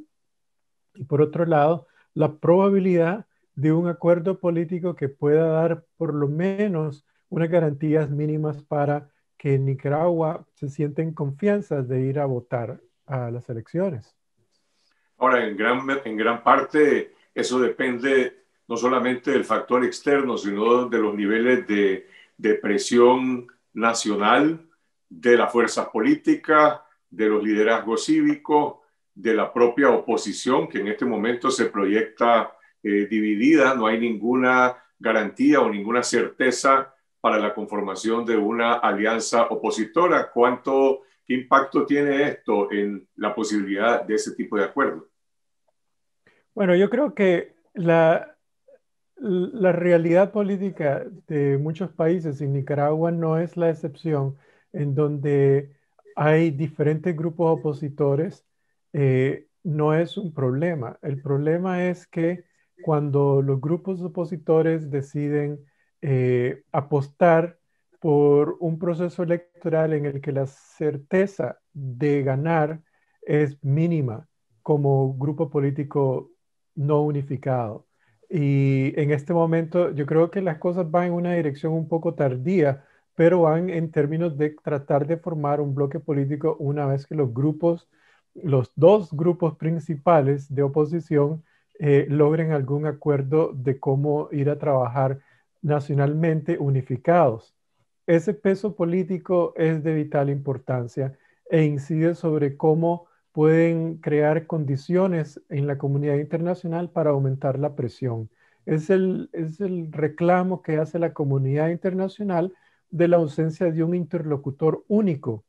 [SPEAKER 9] y por otro lado, la probabilidad de un acuerdo político que pueda dar por lo menos unas garantías mínimas para que en Nicaragua se sienten confianzas de ir a votar a las elecciones.
[SPEAKER 1] Ahora, en gran, en gran parte eso depende no solamente del factor externo, sino de los niveles de, de presión nacional, de la fuerza política, de los liderazgos cívicos, de la propia oposición, que en este momento se proyecta eh, dividida, no hay ninguna garantía o ninguna certeza para la conformación de una alianza opositora. ¿Cuánto, qué impacto tiene esto en la posibilidad de ese tipo de acuerdo?
[SPEAKER 9] Bueno, yo creo que la, la realidad política de muchos países, y Nicaragua no es la excepción, en donde hay diferentes grupos opositores eh, no es un problema. El problema es que cuando los grupos opositores deciden eh, apostar por un proceso electoral en el que la certeza de ganar es mínima como grupo político no unificado. Y en este momento yo creo que las cosas van en una dirección un poco tardía, pero van en términos de tratar de formar un bloque político una vez que los grupos los dos grupos principales de oposición eh, logren algún acuerdo de cómo ir a trabajar nacionalmente unificados. Ese peso político es de vital importancia e incide sobre cómo pueden crear condiciones en la comunidad internacional para aumentar la presión. Es el, es el reclamo que hace la comunidad internacional de la ausencia de un interlocutor único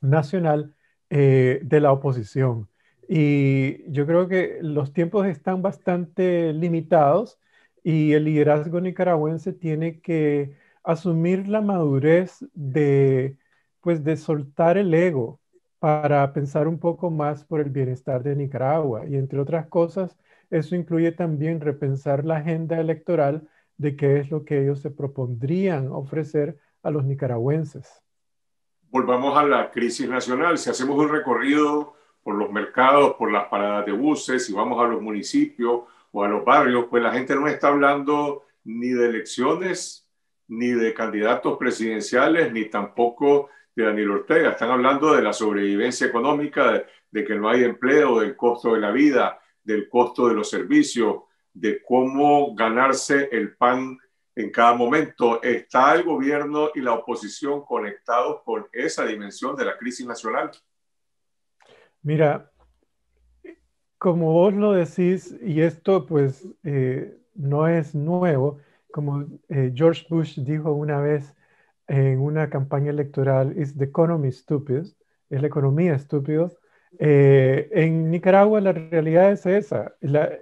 [SPEAKER 9] nacional eh, de la oposición. Y yo creo que los tiempos están bastante limitados y el liderazgo nicaragüense tiene que asumir la madurez de, pues, de soltar el ego para pensar un poco más por el bienestar de Nicaragua. Y entre otras cosas, eso incluye también repensar la agenda electoral de qué es lo que ellos se propondrían ofrecer a los nicaragüenses
[SPEAKER 1] volvamos a la crisis nacional. Si hacemos un recorrido por los mercados, por las paradas de buses, si vamos a los municipios o a los barrios, pues la gente no está hablando ni de elecciones, ni de candidatos presidenciales, ni tampoco de Daniel Ortega. Están hablando de la sobrevivencia económica, de, de que no hay empleo, del costo de la vida, del costo de los servicios, de cómo ganarse el pan en cada momento. ¿Está el gobierno y la oposición conectados con esa dimensión de la crisis nacional?
[SPEAKER 9] Mira, como vos lo decís, y esto pues eh, no es nuevo, como eh, George Bush dijo una vez en una campaña electoral, the economy stupid, es la economía estúpida, eh, en Nicaragua la realidad es esa.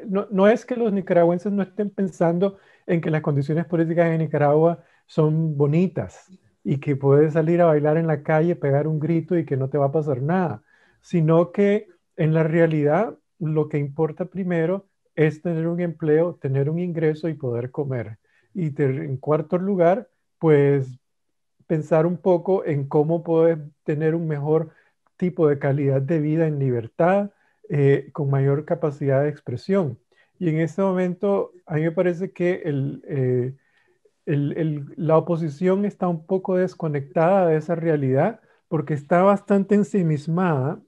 [SPEAKER 9] no, no es que los nicaragüenses no estén pensando en que las condiciones políticas en Nicaragua son bonitas y que puedes salir a bailar en la calle, pegar un grito y que no te va a pasar nada, sino que en la realidad lo que importa primero es tener un empleo, tener un ingreso y poder comer. Y en cuarto lugar, pues pensar un poco en cómo puedes tener un mejor tipo de calidad de vida en libertad, eh, con mayor capacidad de expresión. Y en este momento, a mí me parece que eh, la oposición está un poco desconectada de esa realidad porque está bastante ensimismada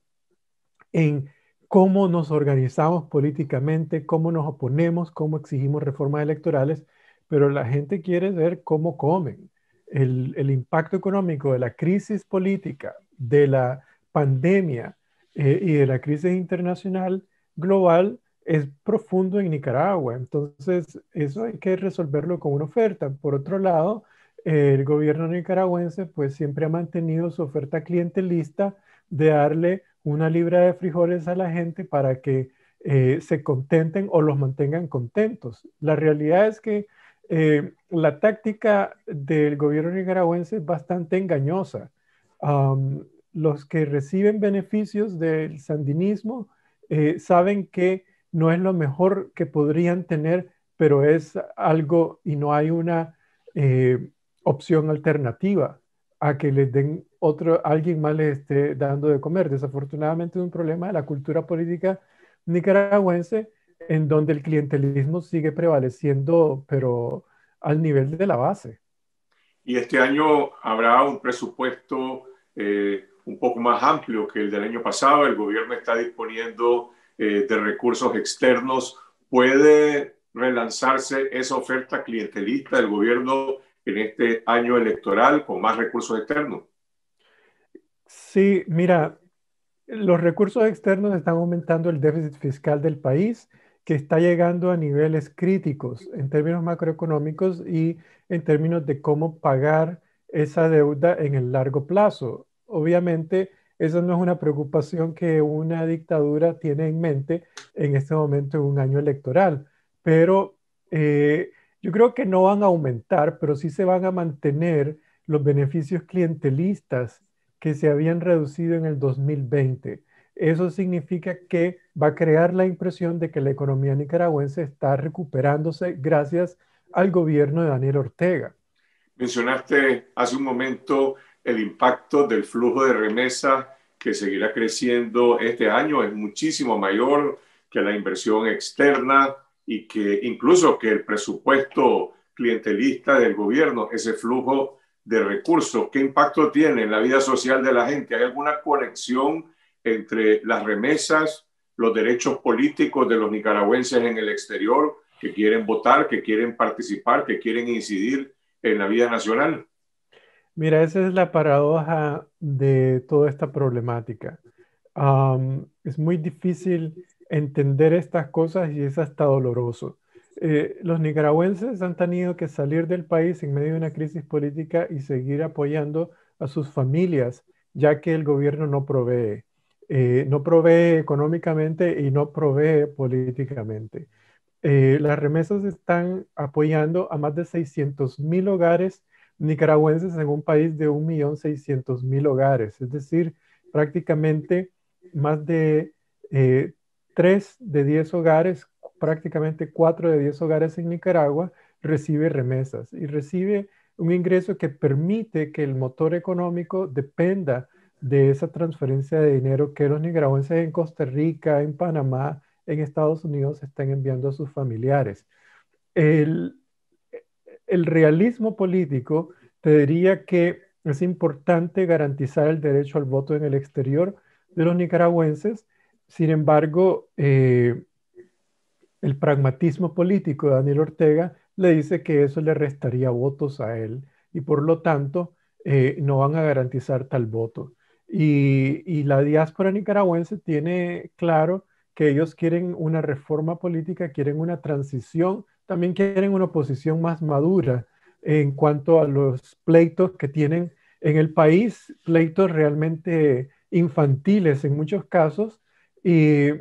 [SPEAKER 9] en cómo nos organizamos políticamente, cómo nos oponemos, cómo exigimos reformas electorales, pero la gente quiere ver cómo comen. El, impacto económico de la crisis política, de la pandemia eh, y de la crisis internacional global es profundo en Nicaragua. Entonces, eso hay que resolverlo con una oferta. Por otro lado, el gobierno nicaragüense pues siempre ha mantenido su oferta clientelista de darle una libra de frijoles a la gente para que eh, se contenten o los mantengan contentos. La realidad es que eh, la táctica del gobierno nicaragüense es bastante engañosa. los que reciben beneficios del sandinismo eh, saben que no es lo mejor que podrían tener, pero es algo y no hay una eh, opción alternativa a que les den otro, alguien más les esté dando de comer. Desafortunadamente es un problema de la cultura política nicaragüense en donde el clientelismo sigue prevaleciendo, pero al nivel de la base.
[SPEAKER 1] Y este año habrá un presupuesto eh, un poco más amplio que el del año pasado. El gobierno está disponiendo eh, de recursos externos, puede relanzarse esa oferta clientelista del gobierno en este año electoral con más recursos externos.
[SPEAKER 9] Sí, mira, los recursos externos están aumentando el déficit fiscal del país, que está llegando a niveles críticos en términos macroeconómicos y en términos de cómo pagar esa deuda en el largo plazo. Obviamente, esa no es una preocupación que una dictadura tiene en mente en este momento en un año electoral, pero eh, yo creo que no van a aumentar, pero sí se van a mantener los beneficios clientelistas que se habían reducido en el 2020. Eso significa que va a crear la impresión de que la economía nicaragüense está recuperándose gracias al gobierno de Daniel Ortega.
[SPEAKER 1] Mencionaste hace un momento el impacto del flujo de remesas que seguirá creciendo este año es muchísimo mayor que la inversión externa y que incluso que el presupuesto clientelista del gobierno, ese flujo de recursos, ¿qué impacto tiene en la vida social de la gente? ¿Hay alguna conexión entre las remesas, los derechos políticos de los nicaragüenses en el exterior que quieren votar, que quieren participar, que quieren incidir en la vida nacional?
[SPEAKER 9] Mira, esa es la paradoja de toda esta problemática. es muy difícil entender estas cosas y es hasta doloroso. Eh, los nicaragüenses han tenido que salir del país en medio de una crisis política y seguir apoyando a sus familias, ya que el gobierno no provee. Eh, no provee económicamente y no provee políticamente. Eh, las remesas están apoyando a más de 600 mil hogares nicaragüenses en un país de 1.600.000 hogares, es decir, prácticamente más de eh, 3 de 10 hogares, prácticamente 4 de 10 hogares en Nicaragua recibe remesas y recibe un ingreso que permite que el motor económico dependa de esa transferencia de dinero que los nicaragüenses en Costa Rica, en Panamá, en Estados Unidos están enviando a sus familiares. El, el realismo político te diría que es importante garantizar el derecho al voto en el exterior de los nicaragüenses. Sin embargo, eh, el pragmatismo político de Daniel Ortega le dice que eso le restaría votos a él y por lo tanto eh, no van a garantizar tal voto. y, la diáspora nicaragüense tiene claro que ellos quieren una reforma política, quieren una transición también quieren una oposición más madura en cuanto a los pleitos que tienen en el país, pleitos realmente infantiles en muchos casos y,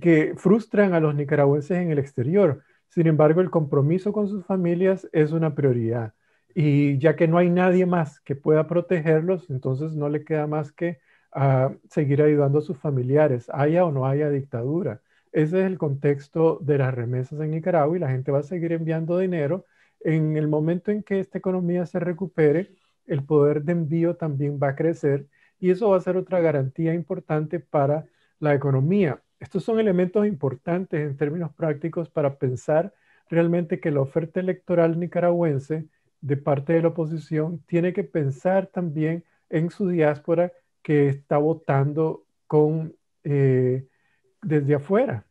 [SPEAKER 9] que frustran a los nicaragüenses en el exterior. Sin embargo, el compromiso con sus familias es una prioridad. Y ya que no hay nadie más que pueda protegerlos, entonces no le queda más que ah, seguir ayudando a sus familiares, haya o no haya dictadura. Ese es el contexto de las remesas en Nicaragua y la gente va a seguir enviando dinero. En el momento en que esta economía se recupere, el poder de envío también va a crecer y eso va a ser otra garantía importante para la economía. Estos son elementos importantes en términos prácticos para pensar realmente que la oferta electoral nicaragüense de parte de la oposición tiene que pensar también en su diáspora que está votando con eh, desde afuera.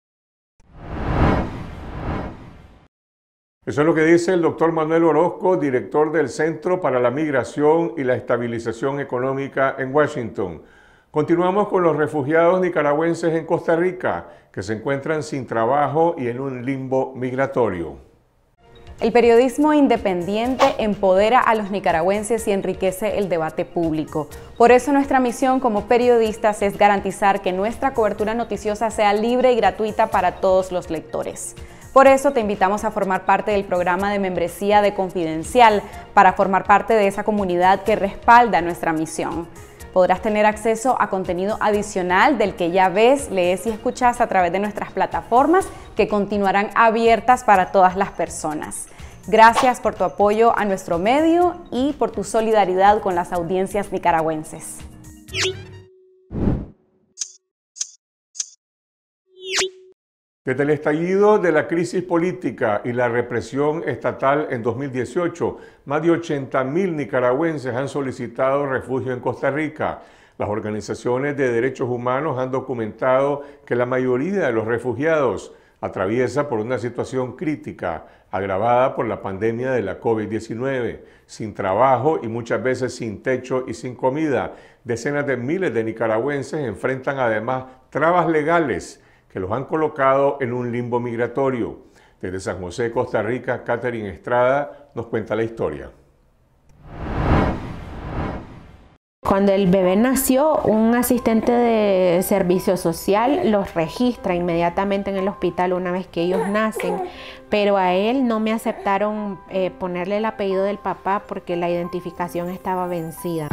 [SPEAKER 1] Eso es lo que dice el doctor Manuel Orozco, director del Centro para la Migración y la Estabilización Económica en Washington. Continuamos con los refugiados nicaragüenses en Costa Rica, que se encuentran sin trabajo y en un limbo migratorio.
[SPEAKER 4] El periodismo independiente empodera a los nicaragüenses y enriquece el debate público. Por eso nuestra misión como periodistas es garantizar que nuestra cobertura noticiosa sea libre y gratuita para todos los lectores. Por eso te invitamos a formar parte del programa de membresía de Confidencial, para formar parte de esa comunidad que respalda nuestra misión. Podrás tener acceso a contenido adicional del que ya ves, lees y escuchas a través de nuestras plataformas que continuarán abiertas para todas las personas. Gracias por tu apoyo a nuestro medio y por tu solidaridad con las audiencias nicaragüenses.
[SPEAKER 1] Desde el estallido de la crisis política y la represión estatal en 2018, más de 80.000 nicaragüenses han solicitado refugio en Costa Rica. Las organizaciones de derechos humanos han documentado que la mayoría de los refugiados atraviesa por una situación crítica agravada por la pandemia de la COVID-19, sin trabajo y muchas veces sin techo y sin comida. Decenas de miles de nicaragüenses enfrentan además trabas legales que los han colocado en un limbo migratorio. Desde San José, Costa Rica, Catherine Estrada nos cuenta la historia. Cuando
[SPEAKER 3] el bebé nació, un asistente de servicio social los registra inmediatamente en el hospital una vez que ellos nacen, pero a él no me aceptaron eh, ponerle el apellido del papá porque la identificación estaba vencida.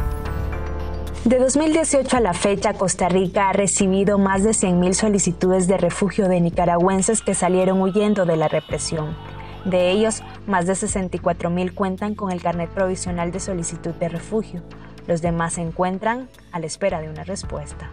[SPEAKER 4] De 2018 a la fecha, Costa Rica ha recibido más de 100.000 solicitudes de refugio de nicaragüenses que salieron huyendo de la represión. De ellos, más de 64.000 cuentan con el carnet provisional de solicitud de refugio. Los demás se encuentran a la espera de una respuesta.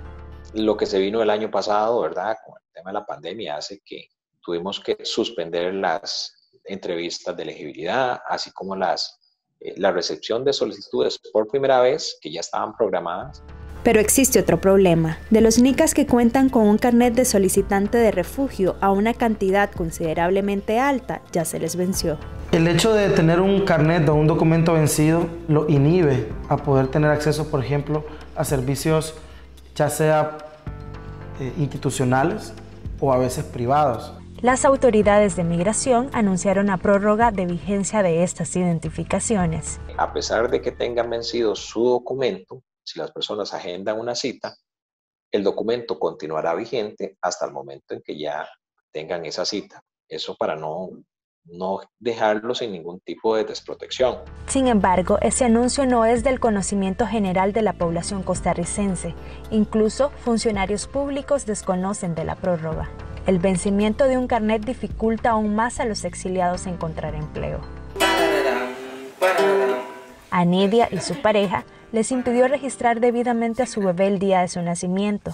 [SPEAKER 10] Lo que se vino el año pasado, ¿verdad? Con el tema de la pandemia hace que tuvimos que suspender las entrevistas de elegibilidad, así como las eh, la recepción de solicitudes por primera vez que ya estaban
[SPEAKER 4] programadas. Pero existe otro problema. De los nicas que cuentan con un carnet de solicitante de refugio a una cantidad considerablemente alta, ya se les venció.
[SPEAKER 11] El hecho de tener un carnet o un documento vencido lo inhibe a poder tener acceso, por ejemplo, a servicios ya sea eh, institucionales o a veces privados.
[SPEAKER 4] Las autoridades de migración anunciaron la prórroga de vigencia de estas identificaciones.
[SPEAKER 10] A pesar de que tengan vencido su documento, si las personas agendan una cita, el documento continuará vigente hasta el momento en que ya tengan esa cita. Eso para no no dejarlo sin ningún tipo de desprotección.
[SPEAKER 4] Sin embargo, ese anuncio no es del conocimiento general de la población costarricense. Incluso funcionarios públicos desconocen de la prórroga. El vencimiento de un carnet dificulta aún más a los exiliados encontrar empleo. A Nidia y su pareja les impidió registrar debidamente a su bebé el día de su nacimiento.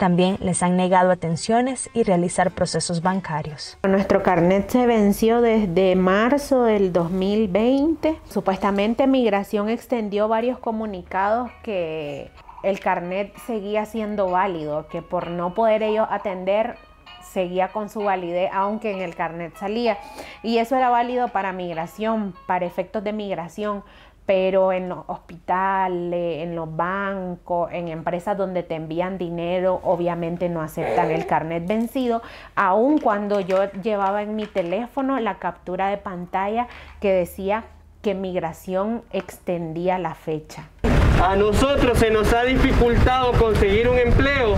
[SPEAKER 4] También les han negado atenciones y realizar
[SPEAKER 3] procesos bancarios. Nuestro carnet se venció desde marzo del 2020. Supuestamente Migración extendió varios comunicados que el carnet seguía siendo válido, que por no poder ellos atender seguía con su validez aunque en el carnet salía. Y eso era válido para migración, para efectos de migración, pero en los hospitales, en los bancos, en empresas donde te envían dinero, obviamente no aceptan el carnet vencido, aun cuando yo llevaba en mi teléfono la captura de pantalla que decía que migración extendía la fecha.
[SPEAKER 8] A nosotros se
[SPEAKER 10] nos ha dificultado conseguir un empleo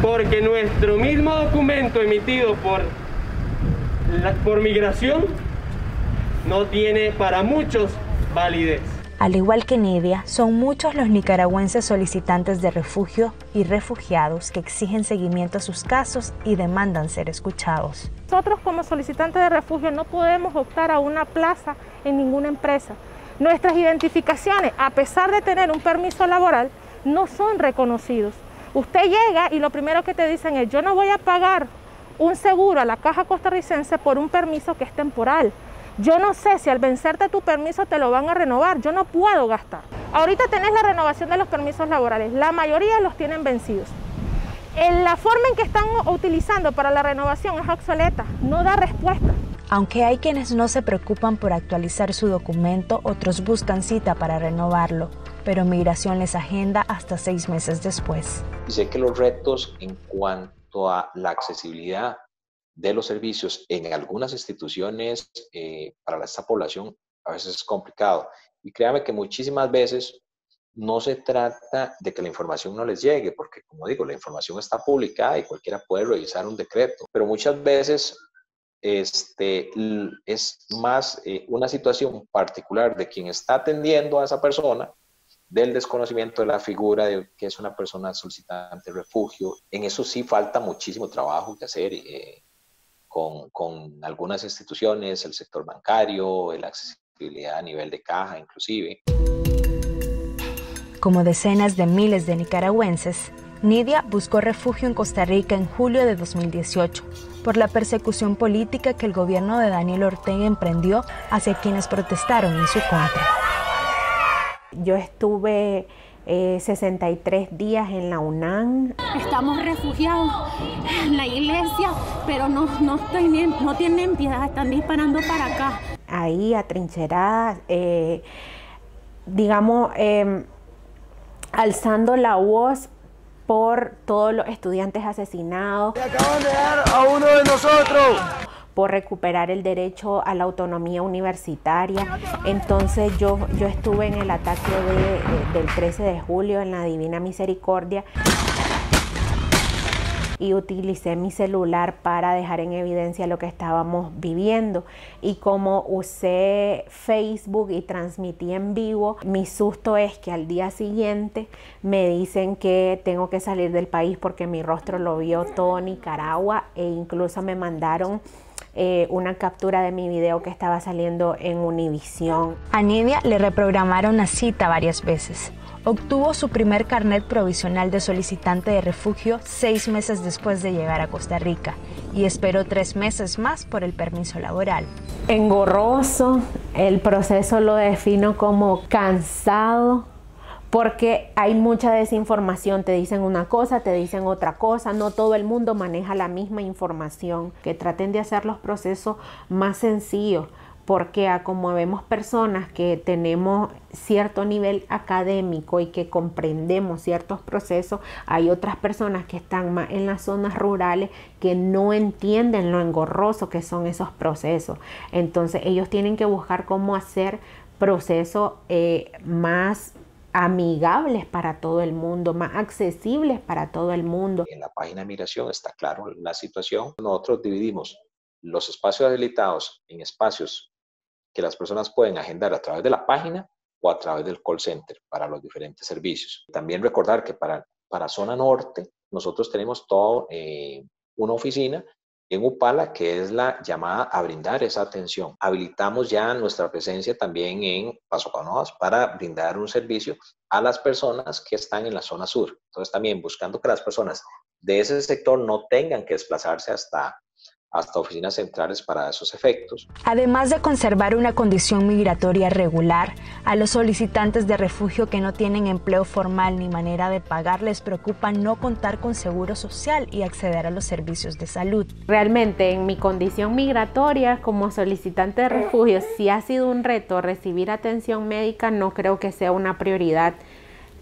[SPEAKER 10] porque nuestro mismo documento emitido por, por migración no tiene
[SPEAKER 5] para muchos validez.
[SPEAKER 4] Al igual que Nidia, son muchos los nicaragüenses solicitantes de refugio y refugiados que exigen seguimiento a sus casos y demandan ser escuchados.
[SPEAKER 3] Nosotros como solicitantes de refugio no podemos optar a una plaza en ninguna empresa. Nuestras identificaciones, a pesar de tener un permiso laboral, no son reconocidos. Usted llega y lo primero que te dicen es, yo no voy a pagar un seguro a la caja costarricense por un permiso que es temporal. Yo no sé si al vencerte tu permiso te lo van a renovar, yo no puedo gastar. Ahorita tenés la renovación de los permisos laborales, la mayoría los tienen vencidos. En la forma en que están utilizando para la renovación es obsoleta, no da respuesta.
[SPEAKER 4] Aunque hay quienes no se preocupan por actualizar su documento, otros buscan cita para renovarlo, pero Migración les agenda hasta seis meses después.
[SPEAKER 10] dice que los retos en cuanto a la accesibilidad de los servicios en algunas instituciones eh, para esta población a veces es complicado. Y créame que muchísimas veces no se trata de que la información no les llegue, porque como digo, la información está publicada y cualquiera puede revisar un decreto, pero muchas veces este, es más eh, una situación particular de quien está atendiendo a esa persona del desconocimiento de la figura de que es una persona solicitante de refugio. En eso sí falta muchísimo trabajo que hacer. Eh, con, algunas instituciones, el sector bancario, la accesibilidad a nivel de caja inclusive.
[SPEAKER 4] Como decenas de miles de nicaragüenses, Nidia buscó refugio en Costa Rica en julio de 2018 por la persecución política que el gobierno de Daniel Ortega emprendió hacia quienes
[SPEAKER 3] protestaron en su contra. Yo estuve 63 eh, días en la UNAM. Estamos refugiados en la iglesia, pero no, tienen, no tienen piedad, están disparando para acá. Ahí atrincheradas, eh, digamos, em, alzando la voz por todos los estudiantes asesinados. acaban de dar a uno de nosotros por recuperar el derecho a la autonomía universitaria. Entonces yo, yo estuve en el ataque eh, del 13 de julio en la Divina Misericordia y utilicé mi celular para dejar en evidencia lo que estábamos viviendo. Y como usé Facebook y transmití en vivo, mi susto es que al día siguiente me dicen que tengo que salir del país porque mi rostro lo vio todo Nicaragua e incluso me mandaron eh, una captura de mi video que estaba saliendo en Univisión.
[SPEAKER 4] A Nidia le reprogramaron la cita varias veces. Obtuvo su primer carnet provisional de solicitante de refugio seis meses después de llegar a Costa Rica y esperó tres meses más por el permiso laboral.
[SPEAKER 3] Engorroso, el proceso lo defino como cansado, porque hay mucha desinformación, te dicen una cosa, te dicen otra cosa, no todo el mundo maneja la misma información, que traten de hacer los procesos más sencillos, porque a como vemos personas que tenemos cierto nivel académico y que comprendemos ciertos procesos, hay otras personas que están más en las zonas rurales que no entienden lo engorroso que son esos procesos. Entonces ellos tienen que buscar cómo hacer procesos eh, más amigables para todo el mundo, más accesibles para todo el mundo. En la página de
[SPEAKER 10] migración está claro la situación. Nosotros dividimos los espacios habilitados en espacios que las personas pueden agendar a través de la página o a través del call center para los diferentes servicios. También recordar que para, para zona norte nosotros tenemos toda eh, una oficina en Upala, que es la llamada a brindar esa atención. Habilitamos ya nuestra presencia también en Paso Canoas para brindar un servicio a las personas que están en la zona sur. Entonces también buscando que las personas de ese sector no tengan que desplazarse hasta hasta oficinas centrales para esos efectos.
[SPEAKER 4] Además de conservar una condición migratoria regular, a los solicitantes de refugio que no tienen empleo formal ni manera
[SPEAKER 3] de pagar les preocupa no contar con seguro social y acceder a los servicios de salud. Realmente en mi condición migratoria como solicitante de refugio, si ha sido un reto recibir atención médica, no creo que sea una prioridad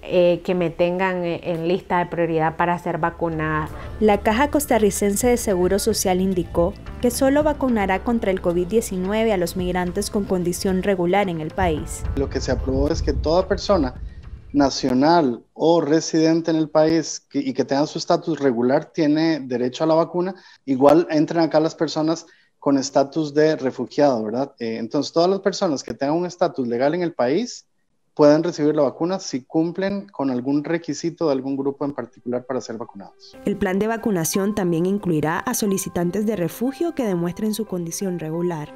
[SPEAKER 3] eh, que me tengan eh, en lista de prioridad para ser vacunada.
[SPEAKER 4] La Caja Costarricense de Seguro Social indicó que solo vacunará contra el COVID-19 a los migrantes con condición regular en el país.
[SPEAKER 11] Lo que se aprobó es que toda persona nacional o residente en el país y que tenga su estatus regular tiene derecho a la vacuna. Igual entran acá las personas con estatus de refugiado, ¿verdad? Eh, entonces, todas las personas que tengan un estatus legal en el país pueden recibir la vacuna si cumplen con algún requisito de algún grupo en particular para ser vacunados.
[SPEAKER 4] El plan de vacunación también incluirá a solicitantes de refugio que demuestren su condición regular.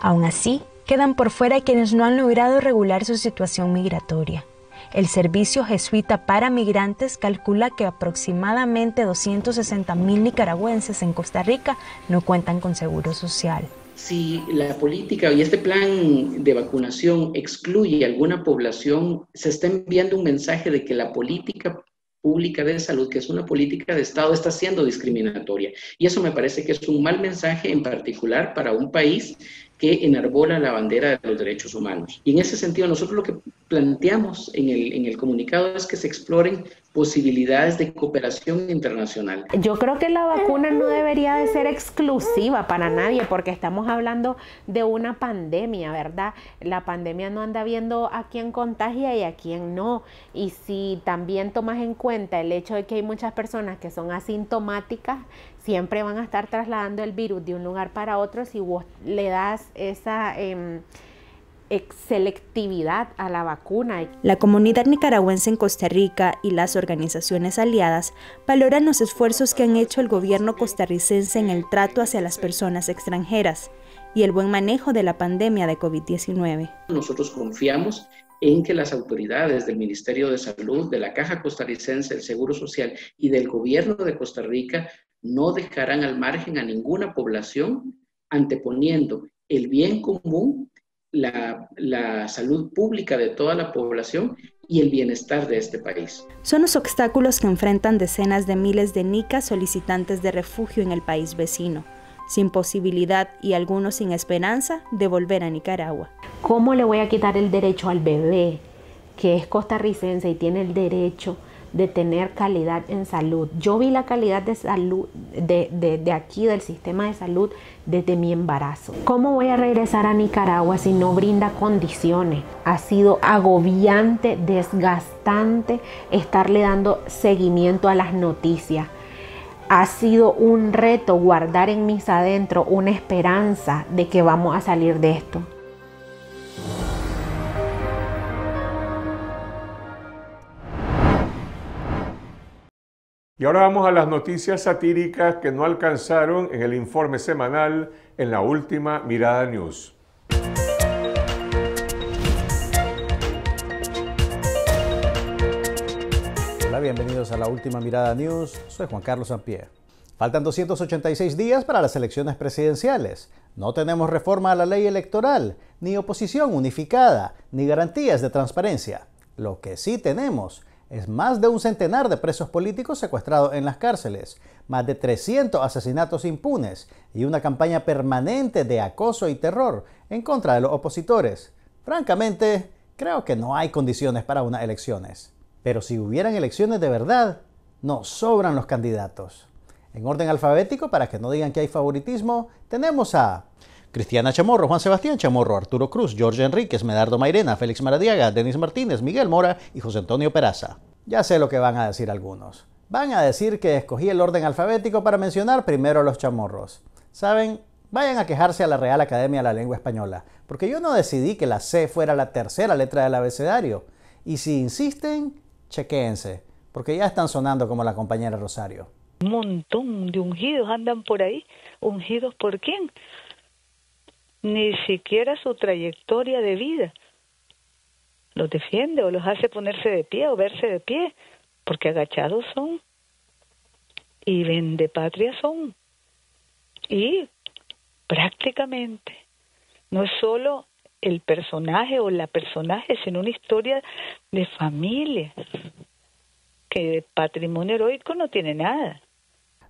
[SPEAKER 4] Aún así, quedan por fuera quienes no han logrado regular su situación migratoria. El Servicio Jesuita para Migrantes calcula que aproximadamente 260.000 nicaragüenses en Costa Rica no cuentan con seguro social
[SPEAKER 5] si la política y este plan de vacunación excluye a alguna población, se está enviando un mensaje de que la política pública de salud, que es una política de Estado, está siendo discriminatoria. Y eso me parece que es un mal mensaje en particular para un país que enarbola la bandera de los derechos humanos. Y en ese sentido, nosotros lo que planteamos en el, comunicado es que se exploren posibilidades de cooperación internacional. Yo creo que la vacuna
[SPEAKER 3] no debería de ser exclusiva para nadie porque estamos hablando de una pandemia, ¿verdad? La pandemia no anda viendo a quién contagia y a quién no. Y si también tomas en cuenta el hecho de que hay muchas personas que son asintomáticas, siempre van a estar trasladando el virus de un lugar para otro si vos le das esa em, selectividad a la vacuna.
[SPEAKER 4] La comunidad nicaragüense en Costa Rica y las organizaciones aliadas valoran los esfuerzos que han hecho el gobierno costarricense en el trato hacia las personas extranjeras y el buen manejo de la pandemia de
[SPEAKER 5] COVID-19. Nosotros confiamos en que las autoridades del Ministerio de Salud, de la Caja Costarricense del Seguro Social y del Gobierno de Costa Rica no dejarán al margen a ninguna población, anteponiendo el bien común, la, salud pública de toda la población y el bienestar de este país.
[SPEAKER 4] Son los obstáculos que enfrentan decenas de miles de nicas solicitantes de refugio en el país vecino sin posibilidad y algunos sin esperanza de volver a Nicaragua.
[SPEAKER 3] ¿Cómo le voy a quitar el derecho al bebé que es costarricense y tiene el derecho de tener calidad en salud. Yo vi la calidad de salud de, aquí, del sistema de salud, desde mi embarazo. ¿Cómo voy a regresar a Nicaragua si no brinda condiciones? Ha sido agobiante, desgastante estarle dando seguimiento a las noticias. Ha sido un reto guardar en mis adentro una esperanza de que vamos a salir de esto.
[SPEAKER 1] Y ahora vamos a las noticias satíricas que no alcanzaron en el informe semanal en la última Mirada News.
[SPEAKER 11] Hola, bienvenidos a la última Mirada News. Soy Juan Carlos Sampier. Faltan 286 días para las elecciones presidenciales. No tenemos reforma a la ley electoral, ni oposición unificada, ni garantías de transparencia. Lo que sí tenemos es más de un centenar de presos políticos secuestrados en las cárceles, más de 300 asesinatos impunes y una campaña permanente de acoso y terror en contra de los opositores. Francamente, creo que no hay condiciones para unas elecciones. Pero si hubieran elecciones de verdad, no sobran los candidatos. En orden alfabético, para que no digan que hay favoritismo, tenemos a Cristiana Chamorro, Juan Sebastián Chamorro, Arturo Cruz, Jorge Enríquez, Medardo Mairena, Félix Maradiaga, Denis Martínez, Miguel Mora y José Antonio Peraza. Ya sé lo que van a decir algunos. Van a decir que escogí el orden alfabético para mencionar primero a los chamorros. Saben, vayan a quejarse a la Real Academia de la Lengua Española, porque yo no decidí que la C fuera la tercera letra del abecedario. Y si insisten, chequéense, porque ya están sonando como la compañera Rosario.
[SPEAKER 8] Un montón de ungidos andan por ahí. ¿Ungidos por quién? ni siquiera su trayectoria de vida. Los defiende o los hace ponerse de pie o verse de pie, porque agachados son y de patria son. Y prácticamente no es solo el personaje o la personaje, sino una historia de familia, que de patrimonio heroico no tiene nada.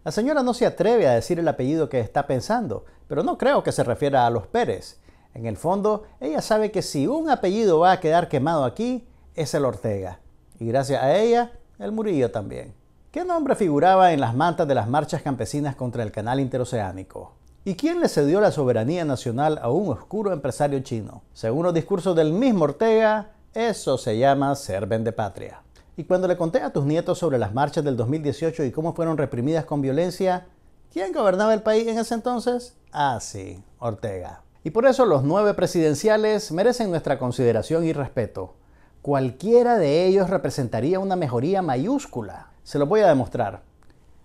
[SPEAKER 11] La señora no se atreve a decir el apellido que está pensando, pero no creo que se refiera a los Pérez. En el fondo, ella sabe que si un apellido va a quedar quemado aquí, es el Ortega. Y gracias a ella, el Murillo también. ¿Qué nombre figuraba en las mantas de las marchas campesinas contra el canal interoceánico? ¿Y quién le cedió la soberanía nacional a un oscuro empresario chino? Según los discursos del mismo Ortega, eso se llama ser patria. Y cuando le conté a tus nietos sobre las marchas del 2018 y cómo fueron reprimidas con violencia, ¿quién gobernaba el país en ese entonces? Ah, sí, Ortega. Y por eso los nueve presidenciales merecen nuestra consideración y respeto. Cualquiera de ellos representaría una mejoría mayúscula. Se lo voy a demostrar.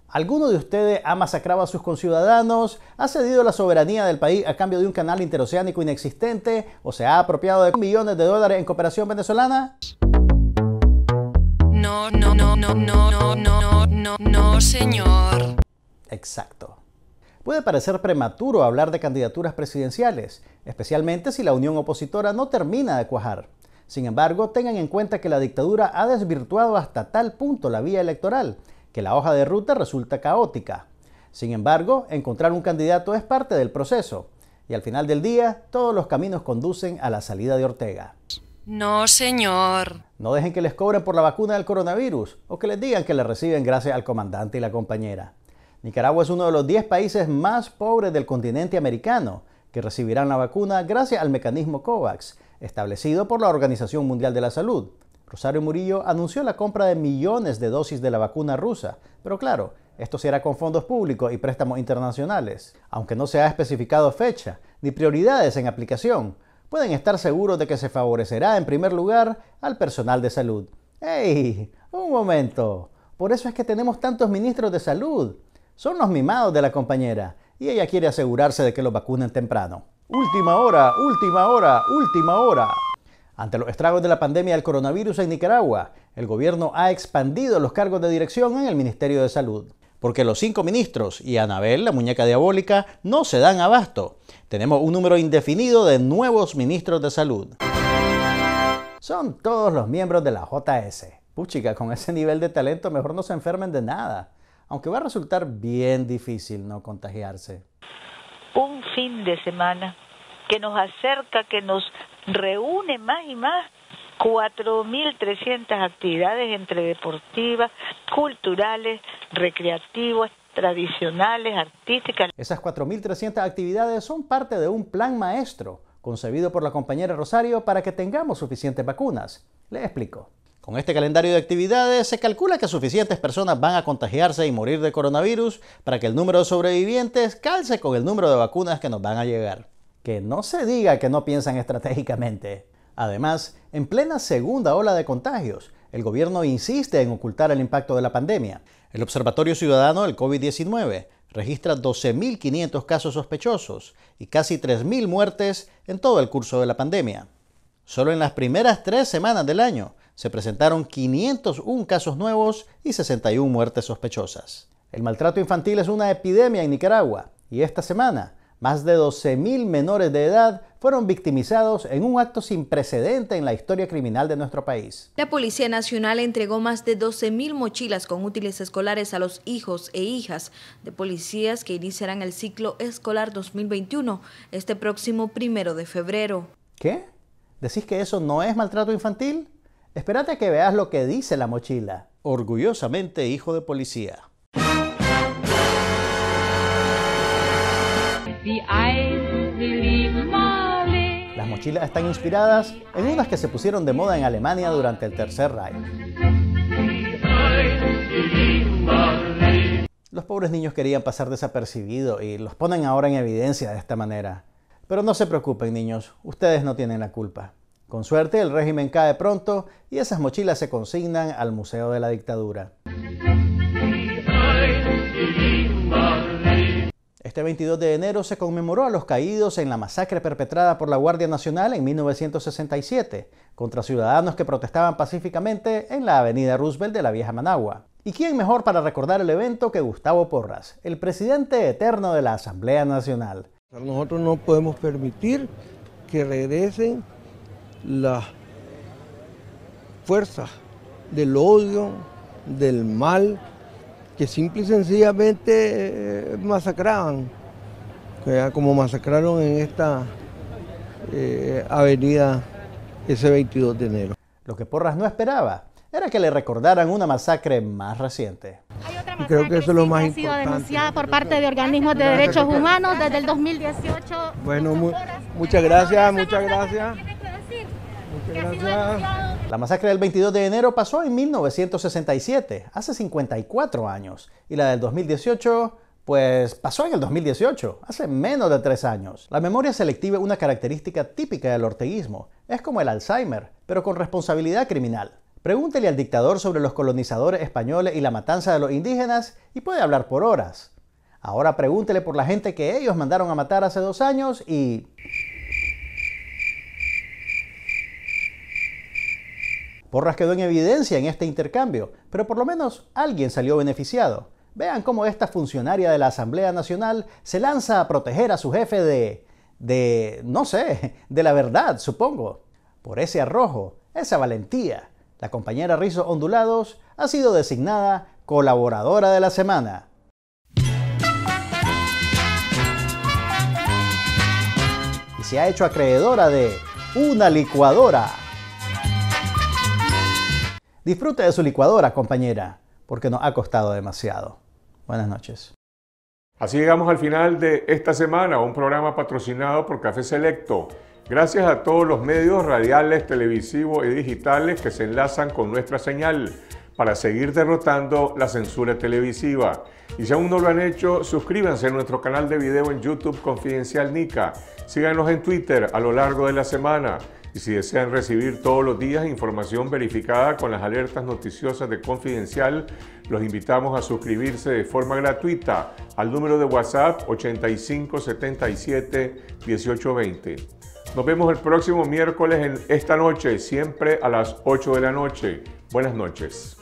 [SPEAKER 11] ¿Alguno de ustedes ha masacrado a sus conciudadanos? ¿Ha cedido la soberanía del país a cambio de un canal interoceánico inexistente? ¿O se ha apropiado de millones de dólares en cooperación venezolana? No, no, no, no, no, no, no, no, no, señor. Exacto. Puede parecer prematuro hablar de candidaturas presidenciales, especialmente si la unión opositora no termina de cuajar. Sin embargo, tengan en cuenta que la dictadura ha desvirtuado hasta tal punto la vía electoral que la hoja de ruta resulta caótica. Sin embargo, encontrar un candidato es parte del proceso y al final del día todos los caminos conducen a la salida de Ortega.
[SPEAKER 1] No, señor.
[SPEAKER 11] No dejen que les cobren por la vacuna del coronavirus o que les digan que la reciben gracias al comandante y la compañera. Nicaragua es uno de los 10 países más pobres del continente americano que recibirán la vacuna gracias al mecanismo COVAX, establecido por la Organización Mundial de la Salud. Rosario Murillo anunció la compra de millones de dosis de la vacuna rusa, pero claro, esto será con fondos públicos y préstamos internacionales. Aunque no se ha especificado fecha ni prioridades en aplicación, pueden estar seguros de que se favorecerá en primer lugar al personal de salud. ¡Ey! Un momento. Por eso es que tenemos tantos ministros de salud. Son los mimados de la compañera y ella quiere asegurarse de que los vacunen temprano. Última hora, última hora, última hora. Ante los estragos de la pandemia del coronavirus en Nicaragua, el gobierno ha expandido los cargos de dirección en el Ministerio de Salud, porque los cinco ministros y Anabel, la muñeca diabólica, no se dan abasto tenemos un número indefinido de nuevos ministros de salud. Son todos los miembros de la JS. Puchica, con ese nivel de talento mejor no se enfermen de nada, aunque va a resultar bien difícil no contagiarse.
[SPEAKER 8] Un fin de semana que nos acerca, que nos reúne más y más 4.300 actividades entre deportivas,
[SPEAKER 11] culturales, recreativas, tradicionales, artísticas. Esas 4.300 actividades son parte de un plan maestro concebido por la compañera Rosario para que tengamos suficientes vacunas. Le explico. Con este calendario de actividades se calcula que suficientes personas van a contagiarse y morir de coronavirus para que el número de sobrevivientes calce con el número de vacunas que nos van a llegar. Que no se diga que no piensan estratégicamente. Además, en plena segunda ola de contagios, el gobierno insiste en ocultar el impacto de la pandemia. El Observatorio Ciudadano del COVID-19 registra 12.500 casos sospechosos y casi 3.000 muertes en todo el curso de la pandemia. Solo en las primeras tres semanas del año se presentaron 501 casos nuevos y 61 muertes sospechosas. El maltrato infantil es una epidemia en Nicaragua y esta semana más de 12.000 menores de edad fueron victimizados en un acto sin precedente en la historia criminal de nuestro país.
[SPEAKER 4] La Policía Nacional entregó más de 12.000 mochilas con útiles escolares a los hijos e hijas de policías que iniciarán el ciclo escolar 2021 este próximo primero de febrero.
[SPEAKER 11] ¿Qué? ¿Decís que eso no es maltrato infantil? Espérate a que veas lo que dice la mochila. Orgullosamente hijo de policía. Las mochilas están inspiradas en unas que se pusieron de moda en Alemania durante el Tercer Reich. Los pobres niños querían pasar desapercibidos y los ponen ahora en evidencia de esta manera. Pero no se preocupen niños, ustedes no tienen la culpa. Con suerte el régimen cae pronto y esas mochilas se consignan al Museo de la Dictadura. Este 22 de enero se conmemoró a los caídos en la masacre perpetrada por la Guardia Nacional en 1967 contra ciudadanos que protestaban pacíficamente en la avenida Roosevelt de la Vieja Managua. ¿Y quién mejor para recordar el evento que Gustavo Porras, el presidente eterno de la Asamblea Nacional? Nosotros no podemos permitir que regresen
[SPEAKER 1] las fuerzas del odio, del mal, que simple y sencillamente eh, masacraban,
[SPEAKER 9] como masacraron en esta eh, avenida
[SPEAKER 11] ese 22 de enero. Lo que Porras no esperaba era que le recordaran una masacre más reciente. Creo que eso es lo más importante. ha sido denunciada
[SPEAKER 3] por parte de organismos de derechos humanos desde el 2018.
[SPEAKER 11] Bueno, muchas gracias, muchas gracias.
[SPEAKER 9] Muchas gracias.
[SPEAKER 11] La masacre del 22 de enero pasó en 1967, hace 54 años, y la del 2018 pues pasó en el 2018, hace menos de 3 años. La memoria selectiva es una característica típica del orteguismo. Es como el Alzheimer, pero con responsabilidad criminal. Pregúntele al dictador sobre los colonizadores españoles y la matanza de los indígenas y puede hablar por horas. Ahora pregúntele por la gente que ellos mandaron a matar hace dos años y... Porras quedó en evidencia en este intercambio, pero por lo menos alguien salió beneficiado. Vean cómo esta funcionaria de la Asamblea Nacional se lanza a proteger a su jefe de... de... no sé, de la verdad, supongo. Por ese arrojo, esa valentía, la compañera Rizos Ondulados ha sido designada colaboradora de la semana. Y se ha hecho acreedora de una licuadora. Disfrute de su licuadora, compañera, porque nos ha costado demasiado. Buenas noches.
[SPEAKER 1] Así llegamos al final de esta semana, un programa patrocinado por Café Selecto. Gracias a todos los medios radiales, televisivos y digitales que se enlazan con nuestra señal para seguir derrotando la censura televisiva. Y si aún no lo han hecho, suscríbanse a nuestro canal de video en YouTube Confidencial Nica. Síganos en Twitter a lo largo de la semana y si desean recibir todos los días información verificada con las alertas noticiosas de Confidencial, los invitamos a suscribirse de forma gratuita al número de WhatsApp 8577 1820. Nos vemos el próximo miércoles en esta noche, siempre a las 8 de la noche. Buenas noches.